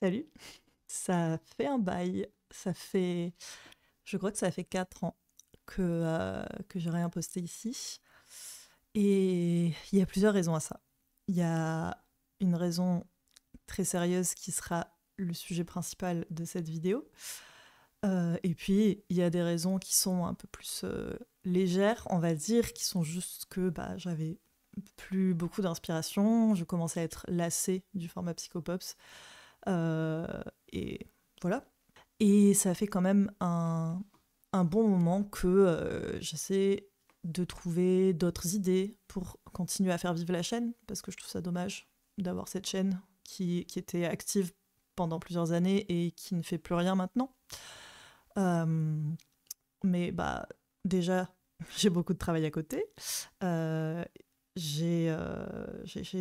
Salut. Ça fait un bail. Ça fait, je crois que ça fait 4 ans que, euh, que j'ai rien posté ici. Et il y a plusieurs raisons à ça. Il y a une raison très sérieuse qui sera le sujet principal de cette vidéo. Euh, et puis, il y a des raisons qui sont un peu plus euh, légères, on va dire, qui sont juste que bah, j'avais plus beaucoup d'inspiration, je commençais à être lassée du format Psychopops. Euh, et voilà. Et ça fait quand même un, un bon moment que euh, j'essaie de trouver d'autres idées pour continuer à faire vivre la chaîne, parce que je trouve ça dommage d'avoir cette chaîne qui, qui, était active pendant plusieurs années et qui ne fait plus rien maintenant. Euh, mais bah déjà, j'ai beaucoup de travail à côté. Euh, j'ai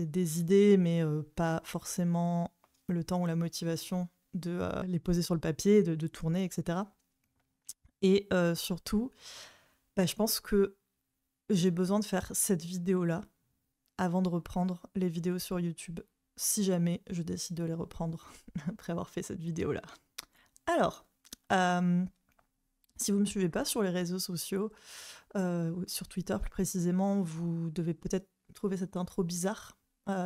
des idées, mais pas forcément le temps ou la motivation de euh, les poser sur le papier, de, tourner, etc. Et euh, surtout, bah, je pense que j'ai besoin de faire cette vidéo-là avant de reprendre les vidéos sur YouTube, si jamais je décide de les reprendre après avoir fait cette vidéo-là. Alors, euh, si vous ne me suivez pas sur les réseaux sociaux, sur Twitter plus précisément, vous devez peut-être trouver cette intro bizarre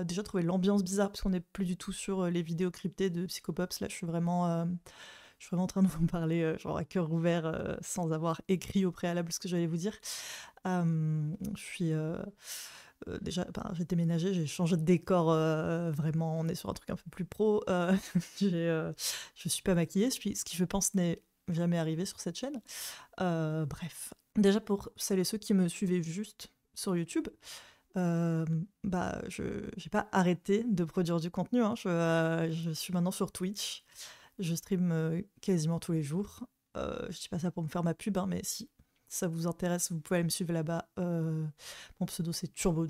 déjà trouvé l'ambiance bizarre parce qu'on n'est plus du tout sur euh, les vidéos cryptées de Psychopops. Là, je suis vraiment, euh, je suis vraiment en train de vous parler euh, genre à cœur ouvert sans avoir écrit au préalable ce que j'allais vous dire. je suis déjà, j'ai déménagé, j'ai changé de décor. vraiment, on est sur un truc un peu plus pro. je suis pas maquillée, ce qui je pense n'est jamais arrivé sur cette chaîne. bref, déjà pour celles et ceux qui me suivaient juste sur YouTube. Euh, bah, je n'ai pas arrêté de produire du contenu. Hein. Euh, je, suis maintenant sur Twitch. Je stream euh, quasiment tous les jours. Euh, je dis pas ça pour me faire ma pub, hein, mais si ça vous intéresse, vous pouvez aller me suivre là-bas. mon pseudo, c'est Turbo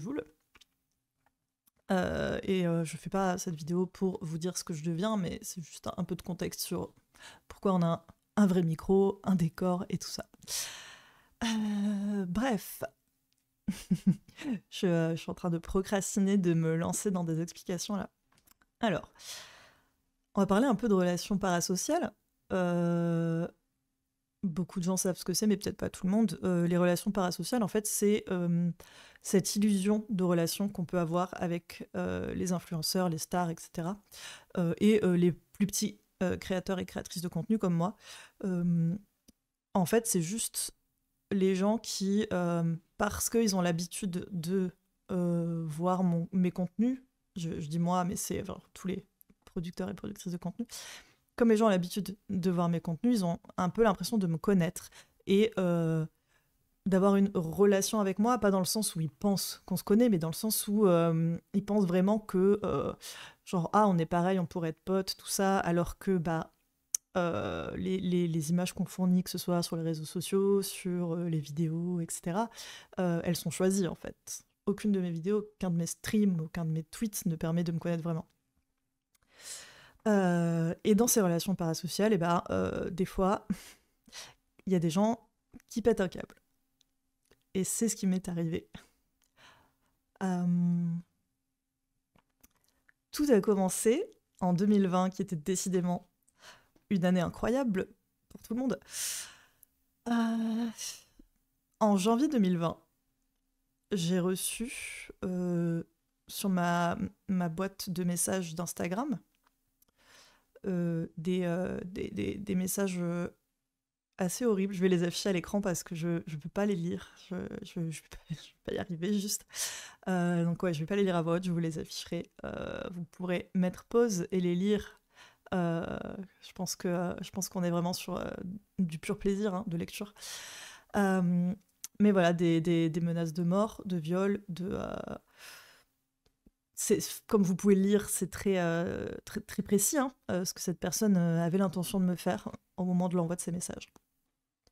et je fais pas cette vidéo pour vous dire ce que je deviens, mais c'est juste un, peu de contexte sur pourquoi on a un, un vrai micro, un décor et tout ça. bref, euh, je, suis en train de procrastiner de me lancer dans des explications là. Alors, on va parler un peu de relations parasociales. Euh, beaucoup de gens savent ce que c'est, mais peut-être pas tout le monde. Euh, les relations parasociales, en fait, c'est cette illusion de relation qu'on peut avoir avec les influenceurs, les stars, etc. et les plus petits créateurs et créatrices de contenu comme moi. en fait, c'est juste les gens qui, euh, parce qu'ils ont l'habitude de euh, voir mon, mes contenus, je, dis moi, mais c'est tous les producteurs et productrices de contenus, comme les gens ont l'habitude de voir mes contenus, ils ont un peu l'impression de me connaître et euh, d'avoir une relation avec moi, pas dans le sens où ils pensent qu'on se connaît, mais dans le sens où ils pensent vraiment que, genre, ah, on est pareil, on pourrait être potes, tout ça, alors que, bah, euh, les, images qu'on fournit, que ce soit sur les réseaux sociaux, sur euh, les vidéos, etc., euh, elles sont choisies en fait. Aucune de mes vidéos, aucun de mes streams, aucun de mes tweets ne permet de me connaître vraiment. et dans ces relations parasociales, et eh ben, des fois, il y a des gens qui pètent un câble. Et c'est ce qui m'est arrivé. Tout a commencé en 2020, qui était décidément une année incroyable pour tout le monde. Euh, en janvier 2020, j'ai reçu euh, sur ma, ma, boîte de messages d'Instagram euh, des, des, messages assez horribles. Je vais les afficher à l'écran parce que je ne peux pas les lire. Je ne vais, pas y arriver juste. donc ouais, je ne vais pas les lire à voix je vous les afficherai. vous pourrez mettre pause et les lire euh, je pense que euh, je pense qu'on est vraiment sur euh, du pur plaisir hein, de lecture. mais voilà, des, menaces de mort, de viol, de comme vous pouvez le lire, c'est très, très, très précis hein, ce que cette personne avait l'intention de me faire au moment de l'envoi de ces messages.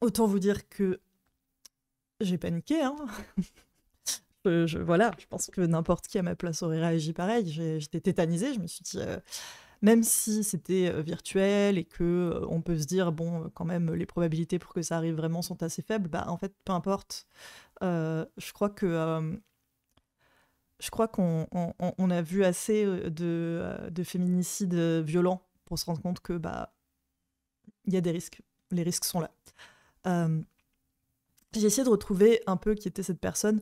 Autant vous dire que j'ai paniqué. Hein. je, voilà, je pense que n'importe qui à ma place aurait réagi pareil. J'étais tétanisée. Je me suis dit même si c'était euh, virtuel et que euh, on peut se dire bon, euh, quand même, les probabilités pour que ça arrive vraiment sont assez faibles. Bah en fait, peu importe. je crois que je crois qu'on a vu assez de, féminicides violents pour se rendre compte que bah il y a des risques. Les risques sont là. j'ai essayé de retrouver un peu qui était cette personne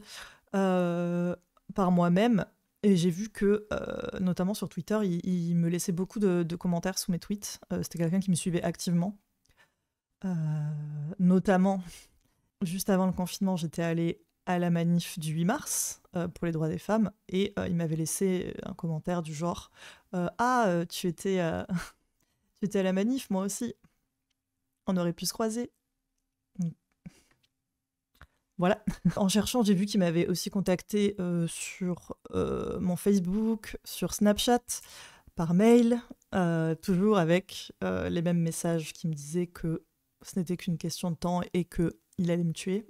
par moi-même et j'ai vu que, euh, notamment sur Twitter, il, me laissait beaucoup de, commentaires sous mes tweets. Euh, c'était quelqu'un qui me suivait activement. Euh, notamment, juste avant le confinement, j'étais allée à la manif du 8 mars pour les droits des femmes et il m'avait laissé un commentaire du genre Ah, tu étais, tu étais à la manif, moi aussi. On aurait pu se croiser. Voilà. en cherchant, j'ai vu qu'il m'avait aussi contacté euh, sur euh, mon Facebook, sur Snapchat, par mail, euh, toujours avec les mêmes messages qui me disaient que ce n'était qu'une question de temps et que allait me tuer.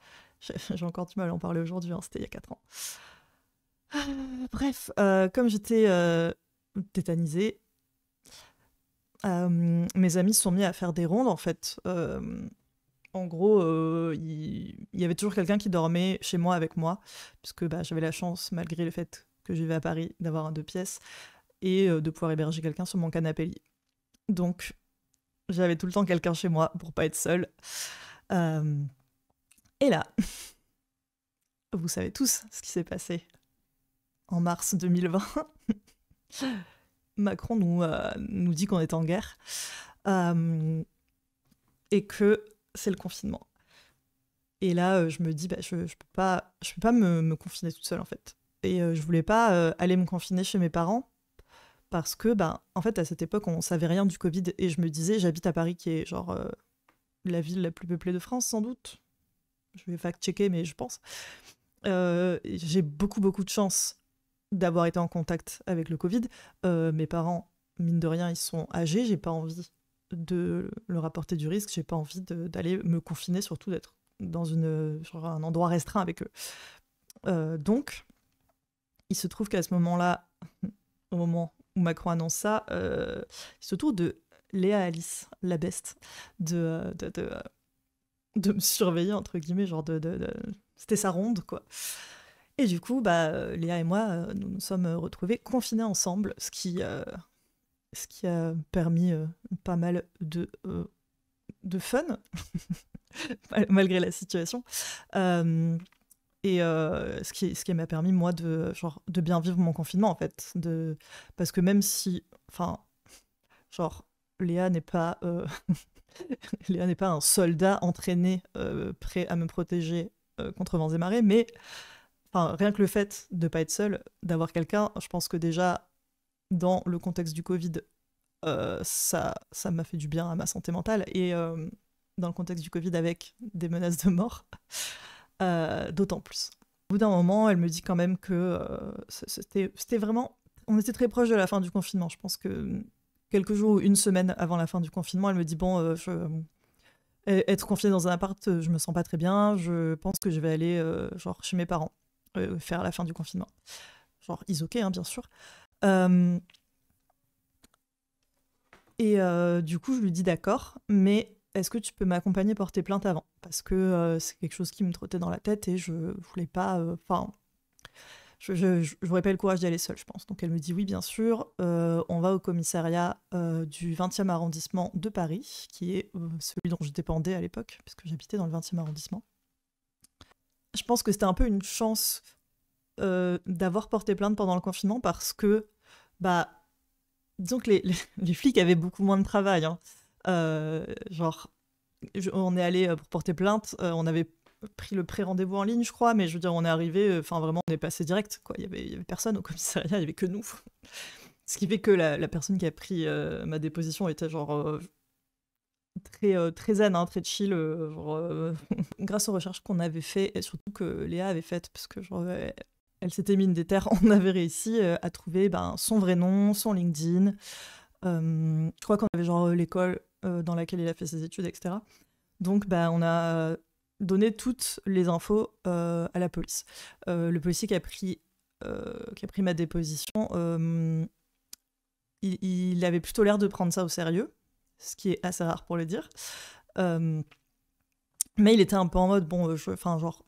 j'ai encore du mal à en parler aujourd'hui, hein, c'était il y a 4 ans. Bref, comme j'étais tétanisée, mes amis se sont mis à faire des rondes en fait en gros, euh, il, y avait toujours quelqu'un qui dormait chez moi avec moi, puisque bah, j'avais la chance, malgré le fait que je vivais à Paris, d'avoir un deux pièces et euh, de pouvoir héberger quelqu'un sur mon canapé lit. Donc, j'avais tout le temps quelqu'un chez moi pour pas être seule. Euh, et là, vous savez tous ce qui s'est passé en mars 2020. Macron nous, nous dit qu'on est en guerre et que c'est le confinement. Et là, euh, je me dis, bah, je ne peux pas, je peux pas me, confiner toute seule, en fait. Et euh, je voulais pas euh, aller me confiner chez mes parents parce que, bah, en fait, à cette époque, on savait rien du Covid. Et je me disais, j'habite à Paris, qui est genre la ville la plus peuplée de France, sans doute. Je vais fact-checker, mais je pense. j'ai beaucoup, beaucoup de chance d'avoir été en contact avec le Covid. mes parents, mine de rien, ils sont âgés. J'ai pas envie de leur apporter du risque. J'ai pas envie d'aller me confiner, surtout d'être dans une, un endroit restreint avec eux. Euh, donc, il se trouve qu'à ce moment-là, au moment où Macron annonce ça, euh, il se trouve de Léa Alice, la best, de, de, me surveiller, entre guillemets, genre de, de c'était sa ronde, quoi. Et du coup, bah, Léa et moi, euh, nous nous sommes retrouvés confinés ensemble, ce qui, ce qui a permis euh, pas mal de, euh, de fun, malgré la situation. Euh, et ce, qui, ce qui m'a permis, moi, de, genre, de bien vivre mon confinement, en fait. De... Parce que même si. Enfin, genre, Léa n'est pas. Léa n'est pas un soldat entraîné, prêt à me protéger contre vents et marées, mais. Enfin, rien que le fait de pas être seul d'avoir quelqu'un, je pense que déjà, dans le contexte du Covid, euh, ça ça m'a fait du bien à ma santé mentale et euh, dans le contexte du Covid avec des menaces de mort, euh, d'autant plus. Au bout d'un moment, elle me dit quand même que c'était vraiment... On était très proche de la fin du confinement. Je pense que quelques jours ou une semaine avant la fin du confinement, elle me dit, bon, je, e-, être confinée dans un appart, je me sens pas très bien. Je pense que je vais aller genre chez mes parents faire la fin du confinement. Genre isoqué, hein, bien sûr. Euh, et euh, du coup, je lui dis d'accord, mais est-ce que tu peux m'accompagner porter plainte avant Parce que euh, c'est quelque chose qui me trottait dans la tête et je voulais pas. Enfin, je n'aurais pas le courage d'y aller seule, je pense. Donc elle me dit oui, bien sûr. on va au commissariat du 20e arrondissement de Paris, qui est celui dont je dépendais à l'époque, parce que j'habitais dans le 20e arrondissement. Je pense que c'était un peu une chance d'avoir porté plainte pendant le confinement parce que bah, disons les, flics avaient beaucoup moins de travail. Hein. Euh, genre, on est allé euh, pour porter plainte, euh, on avait pris le pré-rendez-vous en ligne, je crois, mais je veux dire, on est arrivé, enfin vraiment, on est passé direct, quoi. Il y, avait, y avait personne au commissariat, il y avait que nous. Ce qui fait que la, personne qui a pris ma déposition était genre très, très zen, hein, très chill, grâce aux recherches qu'on avait fait et surtout que Léa avait faites, parce que genre, elle s'était mine des terres, on avait réussi euh, à trouver ben, son vrai nom, son LinkedIn. Euh, je crois qu'on avait genre euh, l'école dans laquelle il a fait ses études, etc. Donc ben, on a donné toutes les infos à la police. le policier qui a pris, ma déposition, il, il, avait plutôt l'air de prendre ça au sérieux, ce qui est assez rare pour le dire. mais il était un peu en mode, bon, enfin genre,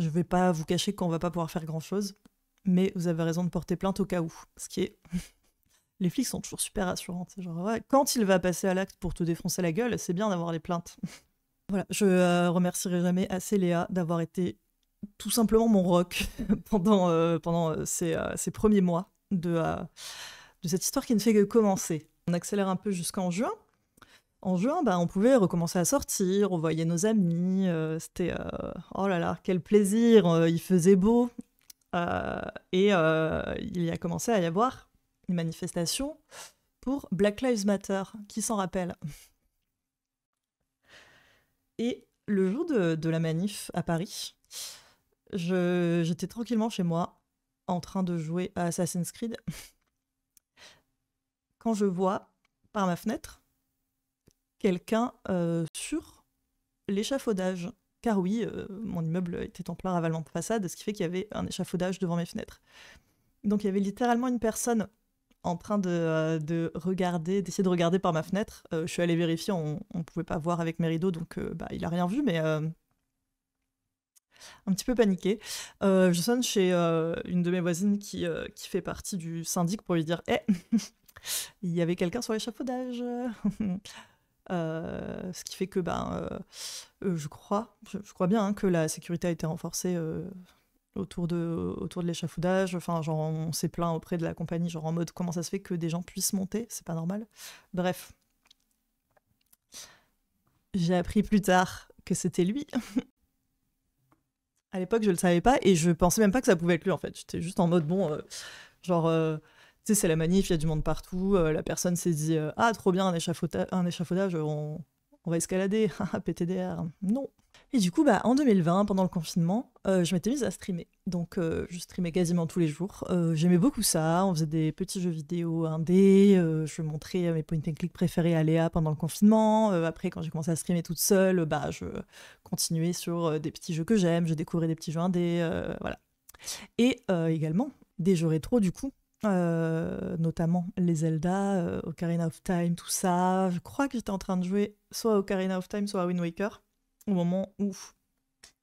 je ne vais pas vous cacher qu'on va pas pouvoir faire grand chose, mais vous avez raison de porter plainte au cas où. Ce qui est. les flics sont toujours super rassurants. quand il va passer à l'acte pour te défoncer la gueule, c'est bien d'avoir les plaintes. voilà, je euh, remercierai jamais assez Léa d'avoir été tout simplement mon rock pendant, euh, pendant euh, ces, premiers mois de, de cette histoire qui ne fait que commencer. On accélère un peu jusqu'en juin, en juin, bah, on pouvait recommencer à sortir, on voyait nos amis, euh, c'était euh, oh là là, quel plaisir, euh, il faisait beau. et il y a commencé à y avoir une manifestation pour Black Lives Matter, qui s'en rappelle. Et le jour de, de la manif à Paris, j'étais tranquillement chez moi en train de jouer à Assassin's Creed quand je vois par ma fenêtre quelqu'un euh, sur l'échafaudage. Car oui, euh, mon immeuble était en plein ravalement de façade, ce qui fait qu'il y avait un échafaudage devant mes fenêtres. Donc il y avait littéralement une personne en train de, euh, regarder, d'essayer de regarder par ma fenêtre. je suis allée vérifier, on ne pouvait pas voir avec mes rideaux, donc bah, il n'a rien vu, mais un petit peu paniqué. je sonne chez une de mes voisines qui, qui, fait partie du syndic pour lui dire Eh, il y avait quelqu'un sur l'échafaudage Euh, ce qui fait que, ben, euh, euh, je crois, je, crois bien hein, que la sécurité a été renforcée autour de, autour de l'échafaudage. Enfin, genre, on s'est plaint auprès de la compagnie, genre en mode comment ça se fait que des gens puissent monter, c'est pas normal. Bref. J'ai appris plus tard que c'était lui. à l'époque, je le savais pas et je pensais même pas que ça pouvait être lui en fait. J'étais juste en mode bon, genre c'est la manif, il y a du monde partout. Euh, la personne s'est dit euh, Ah, trop bien, un, un échafaudage, on, va escalader. Ah, PTDR. Non. Et du coup, bah, en 2020, pendant le confinement, euh, je m'étais mise à streamer. Donc, je streamais quasiment tous les jours. J'aimais beaucoup ça. On faisait des petits jeux vidéo indés. d je montrais mes point and click préférés à Léa pendant le confinement. après, quand j'ai commencé à streamer toute seule, bah, je continuais sur des petits jeux que j'aime. Je découvrais des petits jeux indés. voilà. Et également, des jeux rétro, du coup, euh, notamment les Zelda, euh, Ocarina of Time, tout ça. Je crois que j'étais en train de jouer soit Ocarina of Time, soit à Wind Waker, au moment où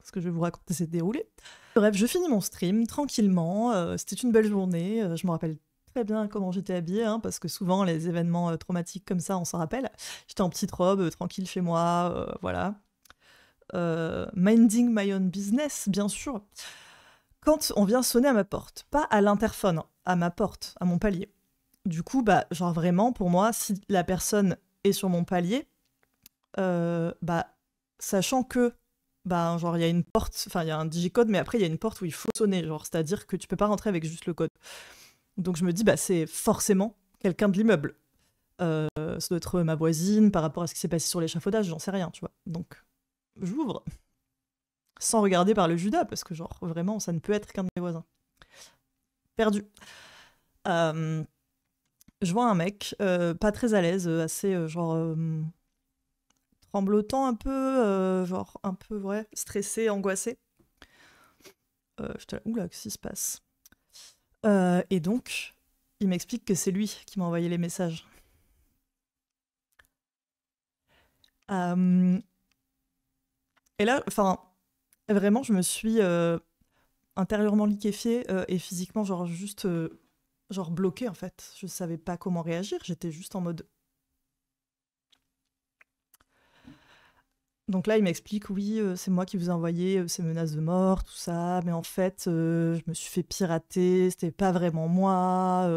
ce que je vais vous raconter s'est déroulé. Bref, je finis mon stream tranquillement. Euh, c'était une belle journée. je me rappelle très bien comment j'étais habillée, hein, parce que souvent les événements traumatiques comme ça, on s'en rappelle. J'étais en petite robe, tranquille chez moi, voilà. minding my own business, bien sûr. Quand on vient sonner à ma porte, pas à l'interphone, hein à ma porte, à mon palier. Du coup, bah, genre vraiment, pour moi, si la personne est sur mon palier, euh, bah, sachant que, bah, genre, il y a une porte, enfin, il y a un digicode, mais après, il y a une porte où il faut sonner, genre, c'est-à-dire que tu peux pas rentrer avec juste le code. Donc, je me dis, bah, c'est forcément quelqu'un de l'immeuble. Euh, ça doit être ma voisine par rapport à ce qui s'est passé sur l'échafaudage, j'en sais rien, tu vois. Donc, j'ouvre. Sans regarder par le Judas, parce que, genre, vraiment, ça ne peut être qu'un de mes voisins perdu. Euh, je vois un mec euh, pas très à l'aise, euh, assez genre tremblotant un peu, genre un peu vrai, stressé, angoissé. je te... Oula, qu'est-ce qui se passe Et donc, il m'explique que c'est lui qui m'a envoyé les messages. et là, enfin, vraiment, je me suis intérieurement liquéfié euh, et physiquement genre juste euh, genre bloqué en fait. Je savais pas comment réagir, j'étais juste en mode Donc là, il m'explique, oui, euh, c'est moi qui vous ai envoyé euh, ces menaces de mort, tout ça, mais en fait, euh, je me suis fait pirater, c'était pas vraiment moi.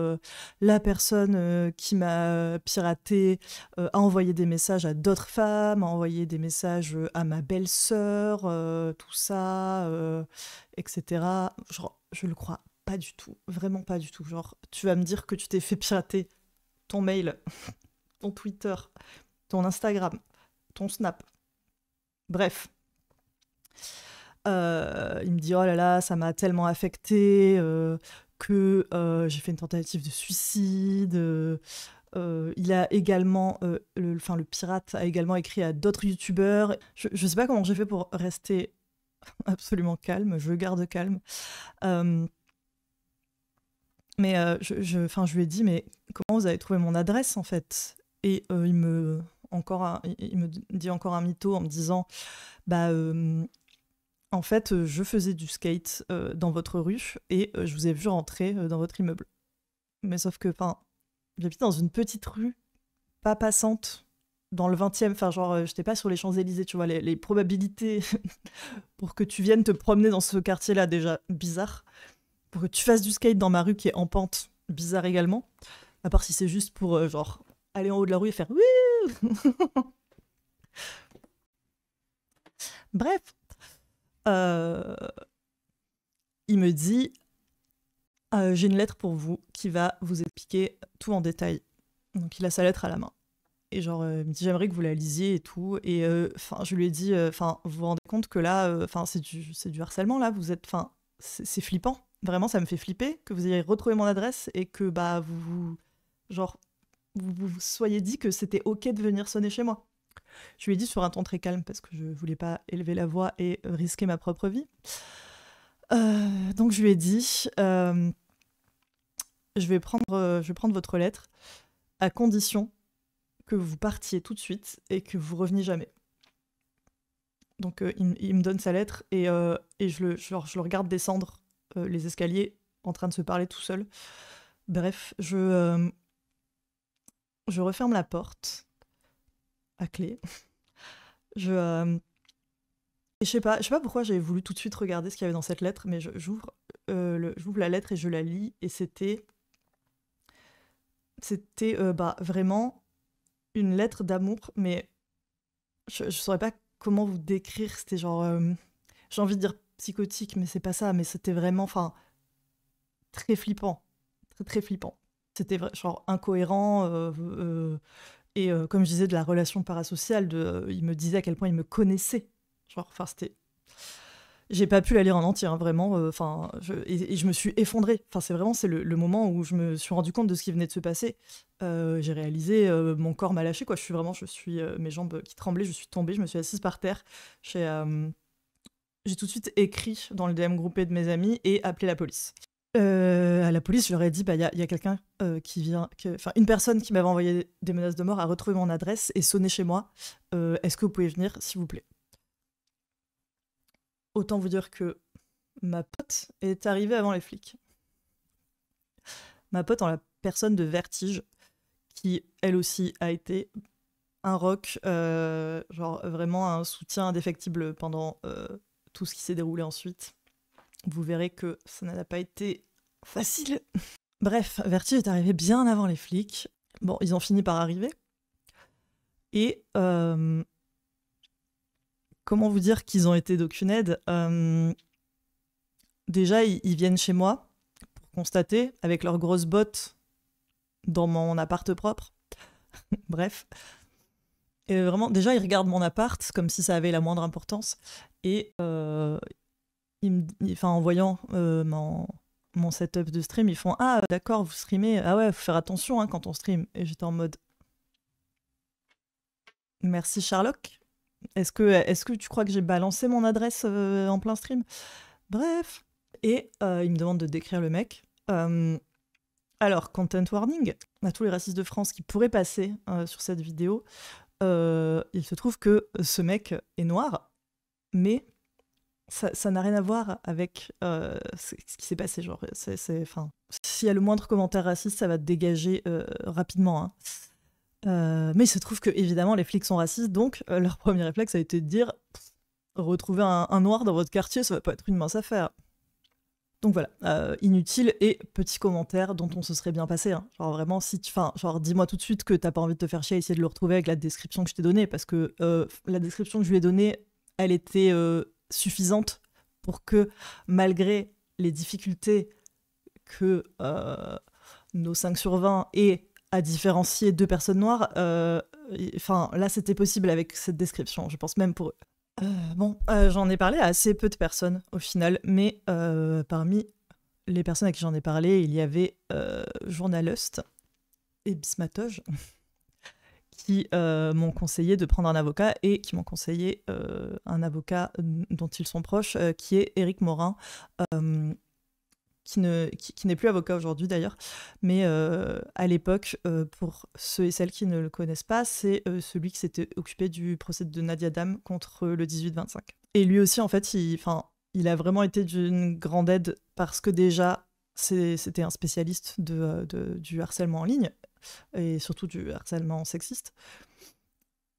la personne qui m'a piraté a envoyé des messages à d'autres femmes, a envoyé des messages à ma belle-sœur, tout ça, etc. Genre, je le crois pas du tout, vraiment pas du tout. Genre, tu vas me dire que tu t'es fait pirater ton mail, ton Twitter, ton Instagram, ton Snap Bref. Euh, il me dit, oh là là, ça m'a tellement affecté euh, que euh, j'ai fait une tentative de suicide. il a également, le, enfin le pirate a également écrit à d'autres youtubeurs. Je, ne sais pas comment j'ai fait pour rester absolument calme, je garde calme. mais je, je lui ai dit, mais comment vous avez trouvé mon adresse en fait Et il me encore il me dit encore un mytho en me disant bah en fait euh, je faisais du skate euh, dans votre rue et euh, je vous ai vu rentrer dans votre immeuble. Mais sauf que enfin j'habite dans une petite rue pas passante dans le 20e, enfin genre j'étais pas sur les Champs-Élysées, tu vois, les, probabilités pour que tu viennes te promener dans ce quartier-là déjà bizarre, pour que tu fasses du skate dans ma rue qui est en pente, bizarre également, à part si c'est juste pour genre aller en haut de la rue et faire Bref, euh, il me dit euh, J'ai une lettre pour vous qui va vous expliquer tout en détail. Donc il a sa lettre à la main. Et genre, euh, il me dit J'aimerais que vous la lisiez et tout. Et je lui ai dit Enfin, vous vous rendez compte que là, enfin, c'est du, du, harcèlement là, vous êtes. fin c'est flippant. Vraiment, ça me fait flipper que vous ayez retrouvé mon adresse et que bah vous. vous genre, vous vous soyez dit que c'était ok de venir sonner chez moi. Je lui ai dit sur un ton très calme parce que je voulais pas élever la voix et risquer ma propre vie. Euh, donc je lui ai dit, euh, euh, je, vais prendre, votre lettre à condition que vous partiez tout de suite et que vous reveniez jamais. Donc il, me donne sa lettre et, je, le regarde descendre les escaliers en train de se parler tout seul. Bref, je, je referme la porte à clé. je, euh, je sais pas, je sais pas pourquoi j'avais voulu tout de suite regarder ce qu'il y avait dans cette lettre, mais euh, j'ouvre la lettre et je la lis et c'était c'était euh, bah, vraiment une lettre d'amour, mais je, saurais pas comment vous décrire. C'était genre j'ai envie de dire psychotique, mais c'est pas ça, mais c'était vraiment enfin très flippant, très très flippant c'était genre incohérent. Euh, euh, et euh, comme je disais, de la relation parasociale, de, il me disait à quel point il me connaissait. Genre, enfin, c'était. J'ai pas pu la lire en entier, hein, vraiment. Enfin, et, je me suis effondrée. Enfin, c'est vraiment c'est le, moment où je me suis rendu compte de ce qui venait de se passer. j'ai réalisé, mon corps m'a lâché, quoi. Je suis vraiment, je suis, mes jambes qui tremblaient, je suis tombée, je me suis assise par terre. J'ai j'ai tout de suite écrit dans le DM groupé de mes amis et appelé la police. Euh, à la police, je leur ai dit, bah, il y a, quelqu'un euh, qui vient, enfin une personne qui m'avait envoyé des menaces de mort a retrouvé mon adresse et sonné chez moi. Euh, est-ce que vous pouvez venir, s'il vous plaît Autant vous dire que ma pote est arrivée avant les flics. Ma pote en la personne de Vertige, qui elle aussi a été un rock, genre vraiment un soutien indéfectible pendant tout ce qui s'est déroulé ensuite. Vous verrez que ça n'a pas été facile. Bref, Vertige est arrivé bien avant les flics. Bon, ils ont fini par arriver. Et euh, comment vous dire qu'ils ont été d'aucune aide euh, Déjà, ils, viennent chez moi pour constater, avec leurs grosses bottes dans mon appart propre. Bref. Et vraiment, déjà, ils regardent mon appart comme si ça avait la moindre importance. Et euh, enfin, en voyant euh, mon, setup de stream, ils font Ah, euh, d'accord, vous streamez. Ah ouais, faut faire attention hein, quand on stream. Et j'étais en mode Merci, Sherlock. Est-ce que, est que tu crois que j'ai balancé mon adresse euh, en plein stream Bref. Et il ils me demandent de décrire le mec. alors, content warning à tous les racistes de France qui pourraient passer sur cette vidéo. il se trouve que ce mec est noir, mais ça n'a rien à voir avec euh, ce qui s'est passé. Genre, c'est, enfin, s'il y a le moindre commentaire raciste, ça va te dégager euh, rapidement. Hein. Euh, mais il se trouve que évidemment les flics sont racistes, donc leur premier réflexe a été de dire retrouver un, noir dans votre quartier, ça va pas être une mince affaire. Donc voilà, inutile et petit commentaire dont on se serait bien passé. Hein. Genre vraiment, si enfin, genre dis-moi tout de suite que t'as pas envie de te faire chier, essayer de le retrouver avec la description que je t'ai donnée, parce que la description que je lui ai donnée, elle était suffisante pour que, malgré les difficultés que euh, nos 5 sur 20 aient à différencier deux personnes noires, euh, enfin là c'était possible avec cette description, je pense même pour eux. Euh, bon, j'en ai parlé à assez peu de personnes au final, mais parmi les personnes à qui j'en ai parlé, il y avait Journalust et Bismatoge qui euh, m'ont conseillé de prendre un avocat et qui m'ont conseillé euh, un avocat mm, dont ils sont proches, euh, qui est Éric Morin, qui, ne, qui, n'est plus avocat aujourd'hui d'ailleurs, mais à l'époque, pour ceux et celles qui ne le connaissent pas, c'est celui qui s'était occupé du procès de Nadia Dam contre le 18-25. Et lui aussi, en fait, il, il a vraiment été d'une grande aide parce que déjà, c'était un spécialiste de, du harcèlement en ligne et surtout du harcèlement sexiste.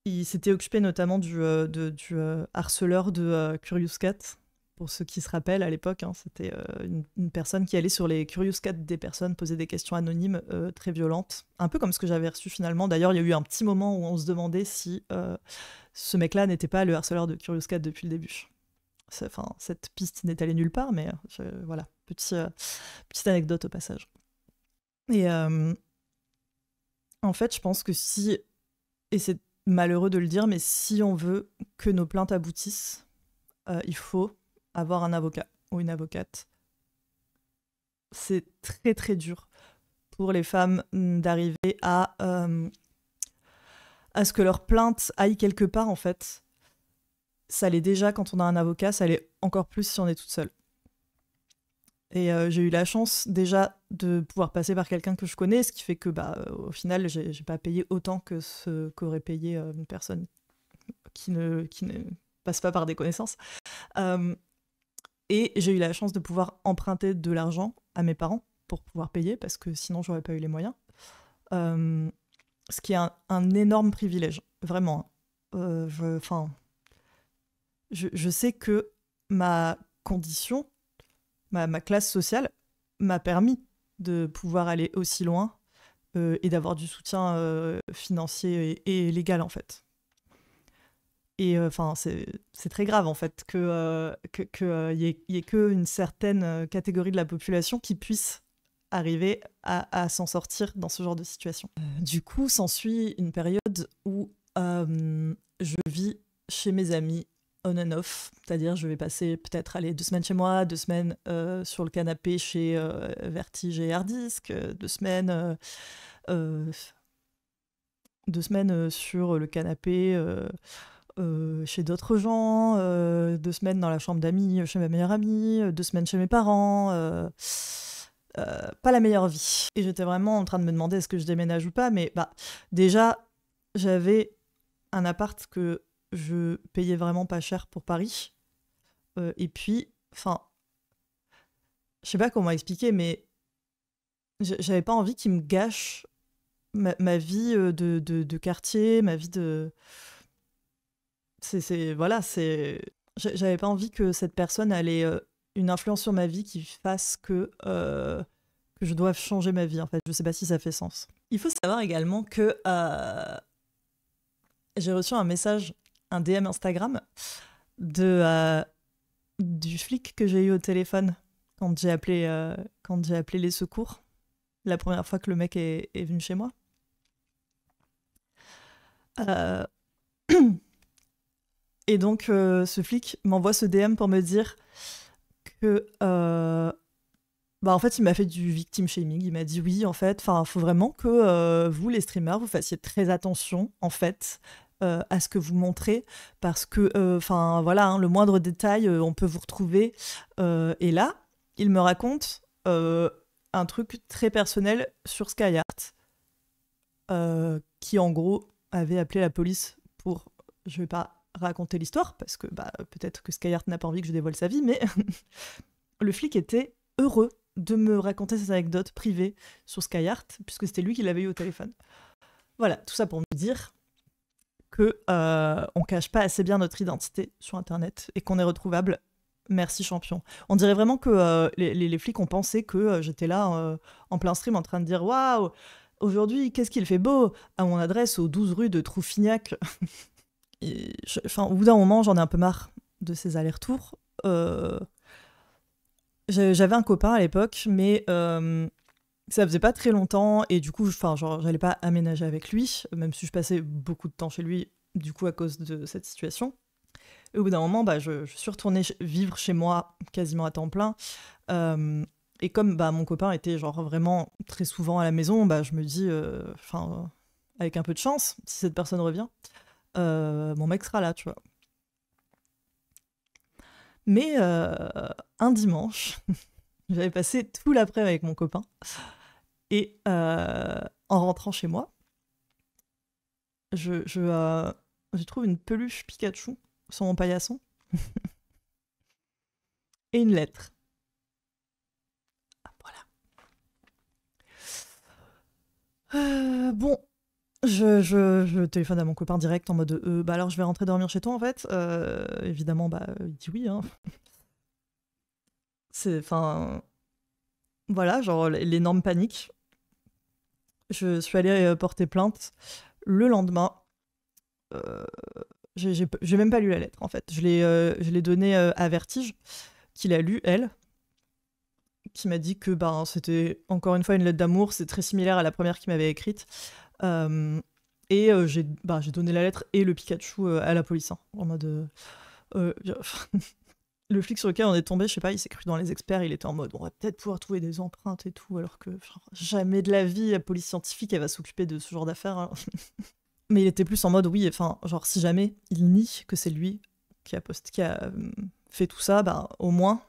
Il s'était occupé notamment du, euh, du euh, harceleur de euh, Curious Cat. Pour ceux qui se rappellent, à l'époque, hein, c'était une, personne qui allait sur les Curious Cat des personnes, poser des questions anonymes très violentes. Un peu comme ce que j'avais reçu finalement. D'ailleurs, il y a eu un petit moment où on se demandait si ce mec-là n'était pas le harceleur de Curious Cat depuis le début. Enfin, cette piste n'est allée nulle part, mais voilà, petit, petite anecdote au passage. Et en fait, je pense que si, et c'est malheureux de le dire, mais si on veut que nos plaintes aboutissent, euh, il faut avoir un avocat ou une avocate. C'est très très dur pour les femmes hum, d'arriver à, euh, à ce que leur plainte aille quelque part en fait. Ça l'est déjà quand on a un avocat, ça l'est encore plus si on est toute seule. Et euh, j'ai eu la chance déjà de pouvoir passer par quelqu'un que je connais, ce qui fait que bah, euh, au final, j'ai pas payé autant que ce qu'aurait payé euh, une personne qui ne, qui ne passe pas par des connaissances. et j'ai eu la chance de pouvoir emprunter de l'argent à mes parents pour pouvoir payer, parce que sinon, j'aurais pas eu les moyens. ce qui est un, énorme privilège, vraiment. Hein. je, je, je sais que ma condition ma, classe sociale m'a permis de pouvoir aller aussi loin euh, et d'avoir du soutien euh, financier et, légal en fait. Et euh, enfin, c'est très grave en fait que qu'il n'y ait, qu'une certaine catégorie de la population qui puisse arriver à, à s'en sortir dans ce genre de situation. du coup, s'ensuit une période où je vis chez mes amis on and off, c'est-à-dire je vais passer peut-être aller deux semaines chez moi, deux semaines euh, sur le canapé chez euh, Vertige et Hardisk, euh, deux semaines deux semaines sur le canapé chez d'autres gens, deux semaines dans la chambre d'amis chez ma meilleure amie, deux semaines chez mes parents. pas la meilleure vie. Et j'étais vraiment en train de me demander est-ce que je déménage ou pas, mais bah déjà j'avais un appart que je payais vraiment pas cher pour Paris. Euh, et puis, enfin, je sais pas comment expliquer, mais j'avais pas envie qu'il me gâche ma, vie euh, de, de, quartier, ma vie de. C'est. Voilà, c'est. J'avais pas envie que cette personne allait euh, une influence sur ma vie qui fasse que, que je doive changer ma vie, en fait. Je sais pas si ça fait sens. Il faut savoir également que j'ai reçu un message un DM Instagram de, euh, du flic que j'ai eu au téléphone quand j'ai appelé, euh, quand j'ai appelé les secours, la première fois que le mec est, venu chez moi. Euh, et donc, ce flic m'envoie ce DM pour me dire que. Bah, en fait, il m'a fait du victim shaming. Il m'a dit oui, en fait, enfin, faut vraiment que vous, les streamers, vous fassiez très attention, en fait, euh, à ce que vous montrez parce que, euh, enfin voilà, hein, le moindre détail, euh, on peut vous retrouver. et là, il me raconte un truc très personnel sur Skyart qui en gros avait appelé la police pour, je vais pas raconter l'histoire parce que bah, peut-être que Skyart n'a pas envie que je dévoile sa vie, mais le flic était heureux de me raconter cette anecdote privée sur Skyart puisque c'était lui qui l'avait eu au téléphone. Voilà, tout ça pour me dire que euh, on cache pas assez bien notre identité sur Internet et qu'on est retrouvable. Merci champion. On dirait vraiment que euh, les, flics ont pensé que euh, j'étais là en plein stream en train de dire waouh aujourd'hui qu'est-ce qu'il fait beau à mon adresse aux 12 rues de Troufignac. Enfin au bout d'un moment j'en ai un peu marre de ces allers-retours. J'avais un copain à l'époque mais ça faisait pas très longtemps et du coup, enfin, genre, j'allais pas aménager avec lui, même si je passais beaucoup de temps chez lui, du coup, à cause de cette situation. Et au bout d'un moment, bah, je, suis retournée vivre chez moi quasiment à temps plein. Euh, et comme bah, mon copain était genre vraiment très souvent à la maison, bah, je me dis, euh, enfin, avec un peu de chance, si cette personne revient, euh, mon mec sera là, tu vois. Mais un dimanche, j'avais passé tout l'après avec mon copain. Et euh, en rentrant chez moi, je, euh, je, trouve une peluche Pikachu sur mon paillasson et une lettre. Ah, voilà. Euh, bon, je, téléphone à mon copain direct en mode euh, bah alors je vais rentrer dormir chez toi en fait. évidemment, bah il dit oui. Hein. C'est enfin voilà, genre l'énorme panique je suis allée euh, porter plainte le lendemain. Euh, j'ai même pas lu la lettre en fait. Je l'ai euh, donnée à Vertige, qui l'a lue, elle, qui m'a dit que ben, c'était encore une fois une lettre d'amour, c'est très similaire à la première qui m'avait écrite. et ben, j'ai donné la lettre et le Pikachu à la police, hein, en mode. le flic sur lequel on est tombé, je sais pas, il s'est cru dans les experts, il était en mode on va peut-être pouvoir trouver des empreintes et tout, alors que jamais de la vie, la police scientifique, elle va s'occuper de ce genre d'affaires. Hein. Mais il était plus en mode oui, enfin, genre si jamais il nie que c'est lui qui a, qui a euh, fait tout ça, bah au moins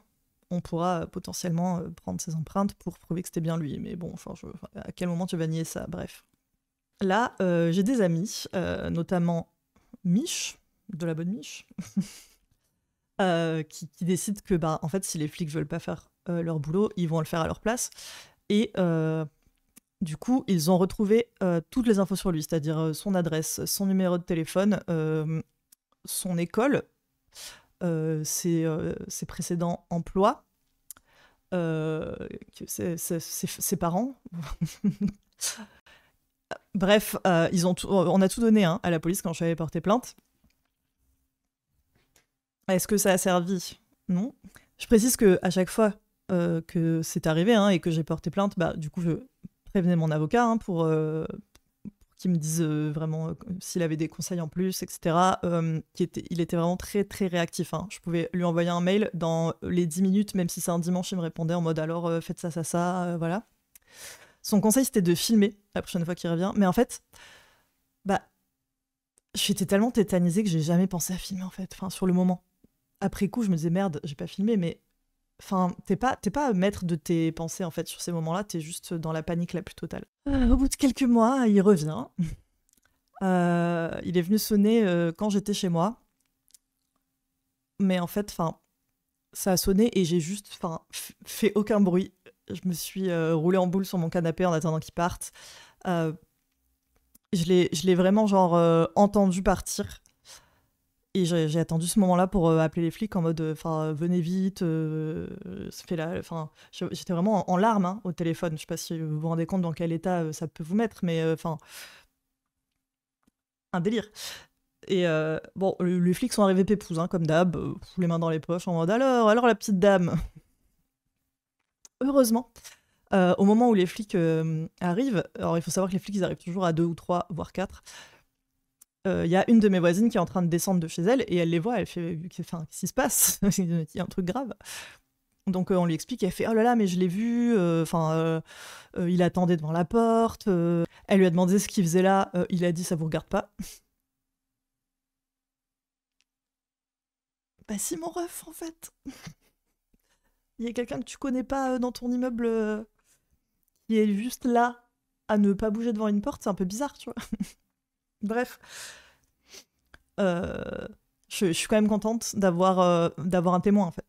on pourra potentiellement euh, prendre ses empreintes pour prouver que c'était bien lui. Mais bon, enfin, à quel moment tu vas nier ça Bref. Là, euh, j'ai des amis, notamment Mich, de la bonne Mich. Euh, qui, qui, décident que, bah, en fait, si les flics veulent pas faire euh, leur boulot, ils vont le faire à leur place. Et euh, du coup, ils ont retrouvé toutes les infos sur lui, c'est-à-dire son adresse, son numéro de téléphone, son école, ses, ses, précédents emplois, ses, parents. Bref, ils ont on a tout donné hein, à la police quand je suis allée porter plainte. Est-ce que ça a servi Non. Je précise que à chaque fois euh, que c'est arrivé hein, et que j'ai porté plainte, bah, du coup, je prévenais mon avocat hein, euh, pour, qu'il me dise euh, vraiment s'il avait des conseils en plus, etc. était, il était vraiment très, très réactif. Hein. Je pouvais lui envoyer un mail dans les 10 minutes, même si c'est un dimanche, il me répondait en mode alors faites ça, ça, ça, voilà. Son conseil, c'était de filmer la prochaine fois qu'il revient. Mais en fait, bah, j'étais tellement tétanisée que j'ai jamais pensé à filmer, en fait, enfin, sur le moment après coup, je me disais merde, j'ai pas filmé, mais Enfin, t'es pas, t'es pas maître de tes pensées en fait sur ces moments-là, t'es juste dans la panique la plus totale. Euh, au bout de quelques mois, il revient. Euh, il est venu sonner euh, quand j'étais chez moi. Mais en fait, enfin, ça a sonné et j'ai juste enfin, fait aucun bruit. Je me suis roulée en boule sur mon canapé en attendant qu'il parte. je l'ai vraiment genre entendu partir. Et j'ai attendu ce moment-là pour euh, appeler les flics en mode, euh, enfin, euh, venez vite, euh, fait là, enfin, j'étais vraiment en, larmes hein, au téléphone. Je sais pas si vous vous rendez compte dans quel état ça peut vous mettre, mais enfin, un délire. Et bon, les flics sont arrivés pépouze, hein, comme d'hab, les mains dans les poches, en mode, alors, alors la petite dame. Heureusement. au moment où les flics arrivent, alors il faut savoir que les flics ils arrivent toujours à deux ou trois, voire quatre il euh, y a une de mes voisines qui est en train de descendre de chez elle et elle les voit, elle fait euh, qu'est-ce qui se passe Il y a un truc grave. Donc euh, on lui explique, elle fait oh là là, mais je l'ai vu, enfin, il attendait devant la porte. Elle lui a demandé ce qu'il faisait là, il a dit ça vous regarde pas. bah si mon ref en fait. il y a quelqu'un que tu connais pas dans ton immeuble qui est juste là à ne pas bouger devant une porte, c'est un peu bizarre, tu vois. Bref. Euh, je, suis quand même contente d'avoir euh, d'avoir un témoin en fait.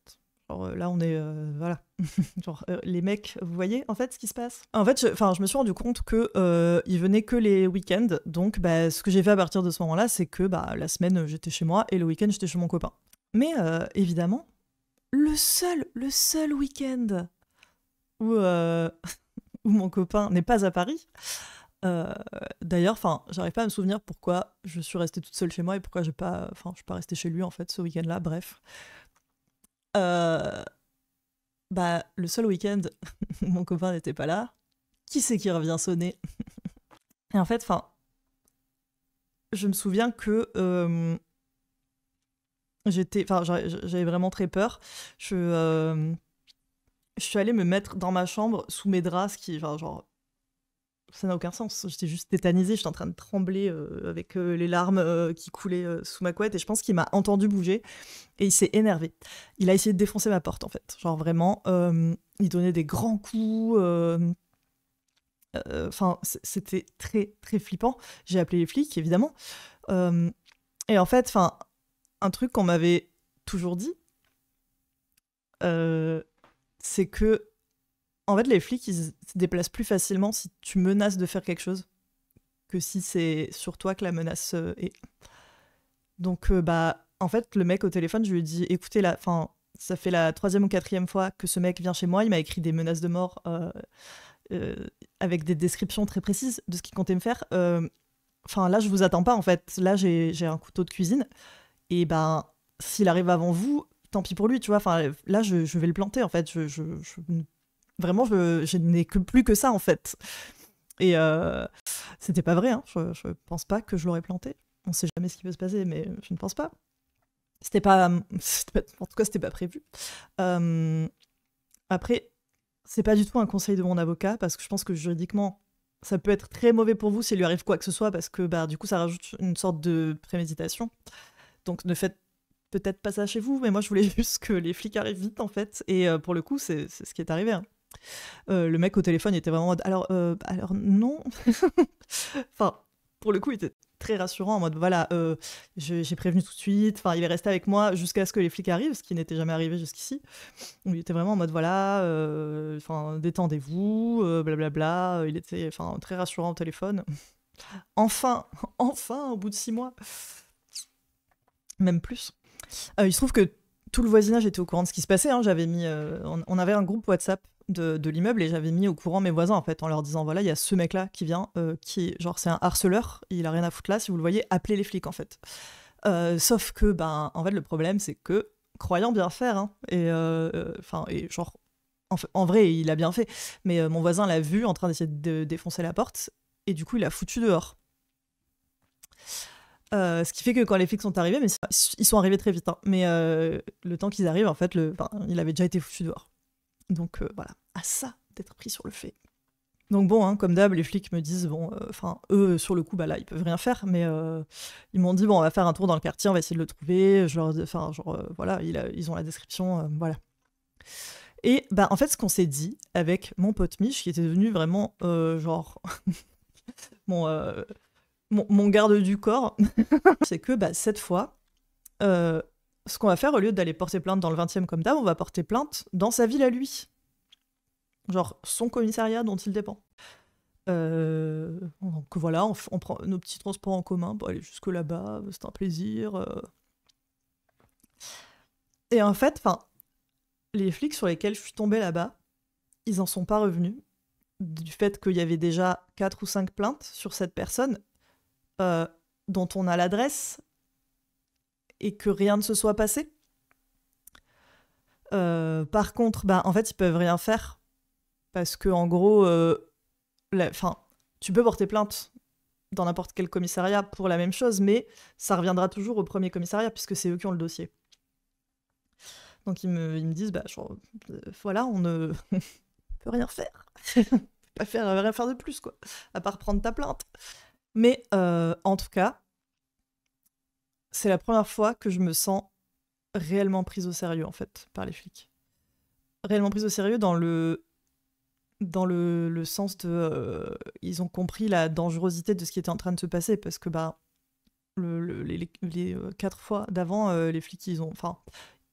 Genre, euh, là, on est voilà, genre les mecs, vous voyez en fait ce qui se passe. En fait, je, me suis rendu compte que il venaient que les week-ends, donc bah, ce que j'ai fait à partir de ce moment-là, c'est que bah, la semaine j'étais chez moi et le week-end j'étais chez mon copain. Mais évidemment, le seul, le seul week-end où mon copain n'est pas à Paris. Euh, d'ailleurs, enfin, j'arrive pas à me souvenir pourquoi je suis restée toute seule chez moi et pourquoi j'ai pas, enfin, je suis pas restée chez lui en fait ce week-end-là. Bref, euh, bah le seul week-end, mon copain n'était pas là. Qui c'est qui revient sonner Et en fait, enfin, je me souviens que euh, j'étais, enfin, j'avais vraiment très peur. Je je suis allée me mettre dans ma chambre sous mes draps, ce qui, enfin, genre, ça n'a aucun sens. J'étais juste tétanisée, j'étais en train de trembler euh, avec euh, les larmes euh, qui coulaient sous ma couette. Et je pense qu'il m'a entendu bouger et il s'est énervé. Il a essayé de défoncer ma porte, en fait. Genre vraiment, il donnait des grands coups. Enfin, c'était très, très flippant. J'ai appelé les flics, évidemment. et en fait, enfin, un truc qu'on m'avait toujours dit, c'est que en fait, les flics, ils se déplacent plus facilement si tu menaces de faire quelque chose que si c'est sur toi que la menace euh, est. Donc, euh, bah, en fait, le mec au téléphone, je lui dis écoutez, la, fin, ça fait la troisième ou quatrième fois que ce mec vient chez moi, il m'a écrit des menaces de mort euh, avec des descriptions très précises de ce qu'il comptait me faire. Enfin, là, je vous attends pas, en fait. Là, j'ai un couteau de cuisine. Et ben, s'il arrive avant vous, tant pis pour lui, tu vois. Enfin, là, je, vais le planter, en fait. Je, Vraiment, je, n'ai que, plus que ça en fait. Et euh, c'était pas vrai, hein. je, pense pas que je l'aurais planté. On sait jamais ce qui peut se passer, mais je ne pense pas. C'était pas, En tout cas, c'était pas prévu. Euh, après, c'est pas du tout un conseil de mon avocat, parce que je pense que juridiquement, ça peut être très mauvais pour vous s'il lui arrive quoi que ce soit, parce que bah, du coup, ça rajoute une sorte de préméditation. Donc ne faites peut-être pas ça chez vous, mais moi, je voulais juste que les flics arrivent vite, en fait. Et euh, pour le coup, c'est ce qui est arrivé. Hein. Euh, le mec au téléphone était vraiment en mode alors, euh, alors non. enfin, pour le coup, il était très rassurant en mode voilà, euh, j'ai prévenu tout de suite. Enfin, il est resté avec moi jusqu'à ce que les flics arrivent, ce qui n'était jamais arrivé jusqu'ici. il était vraiment en mode voilà, enfin, détendez-vous, blablabla. Il était enfin très rassurant au téléphone. enfin, enfin, au bout de six mois, même plus. il se trouve que tout le voisinage était au courant de ce qui se passait. Hein. J'avais mis, on, avait un groupe WhatsApp de, l'immeuble et j'avais mis au courant mes voisins en fait en leur disant voilà il y a ce mec là qui vient euh, qui est genre c'est un harceleur il a rien à foutre là si vous le voyez appelez les flics en fait euh, sauf que ben en fait le problème c'est que croyant bien faire hein, et euh, enfin et genre en, vrai il a bien fait mais mon voisin l'a vu en train d'essayer de défoncer la porte et du coup il a foutu dehors ce qui fait que quand les flics sont arrivés, mais ils sont arrivés très vite, hein, mais le temps qu'ils arrivent, en fait, le, il avait déjà été foutu dehors. Donc euh, voilà, à ça d'être pris sur le fait. Donc bon, hein, comme d'hab, les flics me disent, bon, euh, enfin, eux, sur le coup, bah là, ils peuvent rien faire, mais euh, ils m'ont dit, bon, on va faire un tour dans le quartier, on va essayer de le trouver, genre, enfin, genre, voilà, il ils ont la description, voilà. Et bah, en fait, ce qu'on s'est dit avec mon pote Mich, qui était devenu vraiment, genre, mon, mon, garde du corps, c'est que, bah, cette fois, ce qu'on va faire, au lieu d'aller porter plainte dans le 20e comme d'hab, on va porter plainte dans sa ville à lui. Genre son commissariat dont il dépend. Euh, donc voilà, on, prend nos petits transports en commun pour aller jusque là-bas, c'est un plaisir. Euh. Et en fait, enfin, les flics sur lesquels je suis tombée là-bas, ils en sont pas revenus du fait qu'il y avait déjà 4 ou 5 plaintes sur cette personne euh, dont on a l'adresse et que rien ne se soit passé. Euh, par contre, bah, en fait, ils peuvent rien faire. Parce que, en gros, euh, tu peux porter plainte dans n'importe quel commissariat pour la même chose, mais ça reviendra toujours au premier commissariat, puisque c'est eux qui ont le dossier. Donc ils me, disent, bah, euh, voilà, on ne peut rien faire. on peut pas faire, rien faire de plus, quoi, à part prendre ta plainte. Mais euh, en tout cas, c'est la première fois que je me sens réellement prise au sérieux, en fait, par les flics. Réellement prise au sérieux dans le dans le, sens de... Euh, ils ont compris la dangerosité de ce qui était en train de se passer, parce que, bah, les, euh, quatre fois d'avant, euh, les flics, ils ont... Enfin,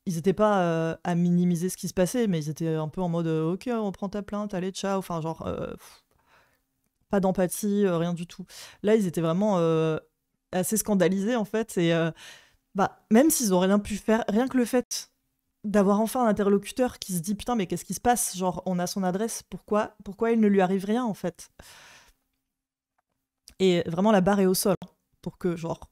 ils n'étaient pas à minimiser ce qui se passait, mais ils étaient un peu en mode Ok, on prend ta plainte, allez, ciao. Enfin, genre, pas d'empathie, rien du tout. Là, ils étaient vraiment assez scandalisé, en fait. Et euh, bah, même s'ils n'ont rien pu faire, rien que le fait d'avoir enfin un interlocuteur qui se dit putain mais qu'est-ce qui se passe Genre on a son adresse, pourquoi pourquoi il ne lui arrive rien en fait Et vraiment la barre est au sol pour que genre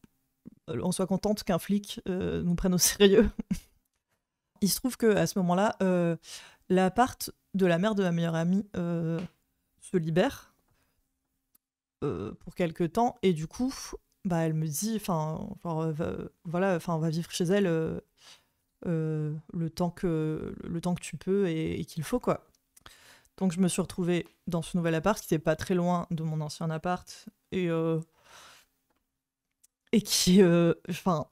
on soit contente qu'un flic euh, nous prenne au sérieux. il se trouve que à ce moment-là, euh, l'appart de la mère de ma meilleure amie euh, se libère pour quelque temps et du coup bah, elle me dit, enfin, euh, voilà, enfin, on va vivre chez elle euh, euh, le, temps que, le temps que tu peux et, qu'il faut, quoi. Donc, je me suis retrouvée dans ce nouvel appart qui n'était pas très loin de mon ancien appart et, et qui, enfin,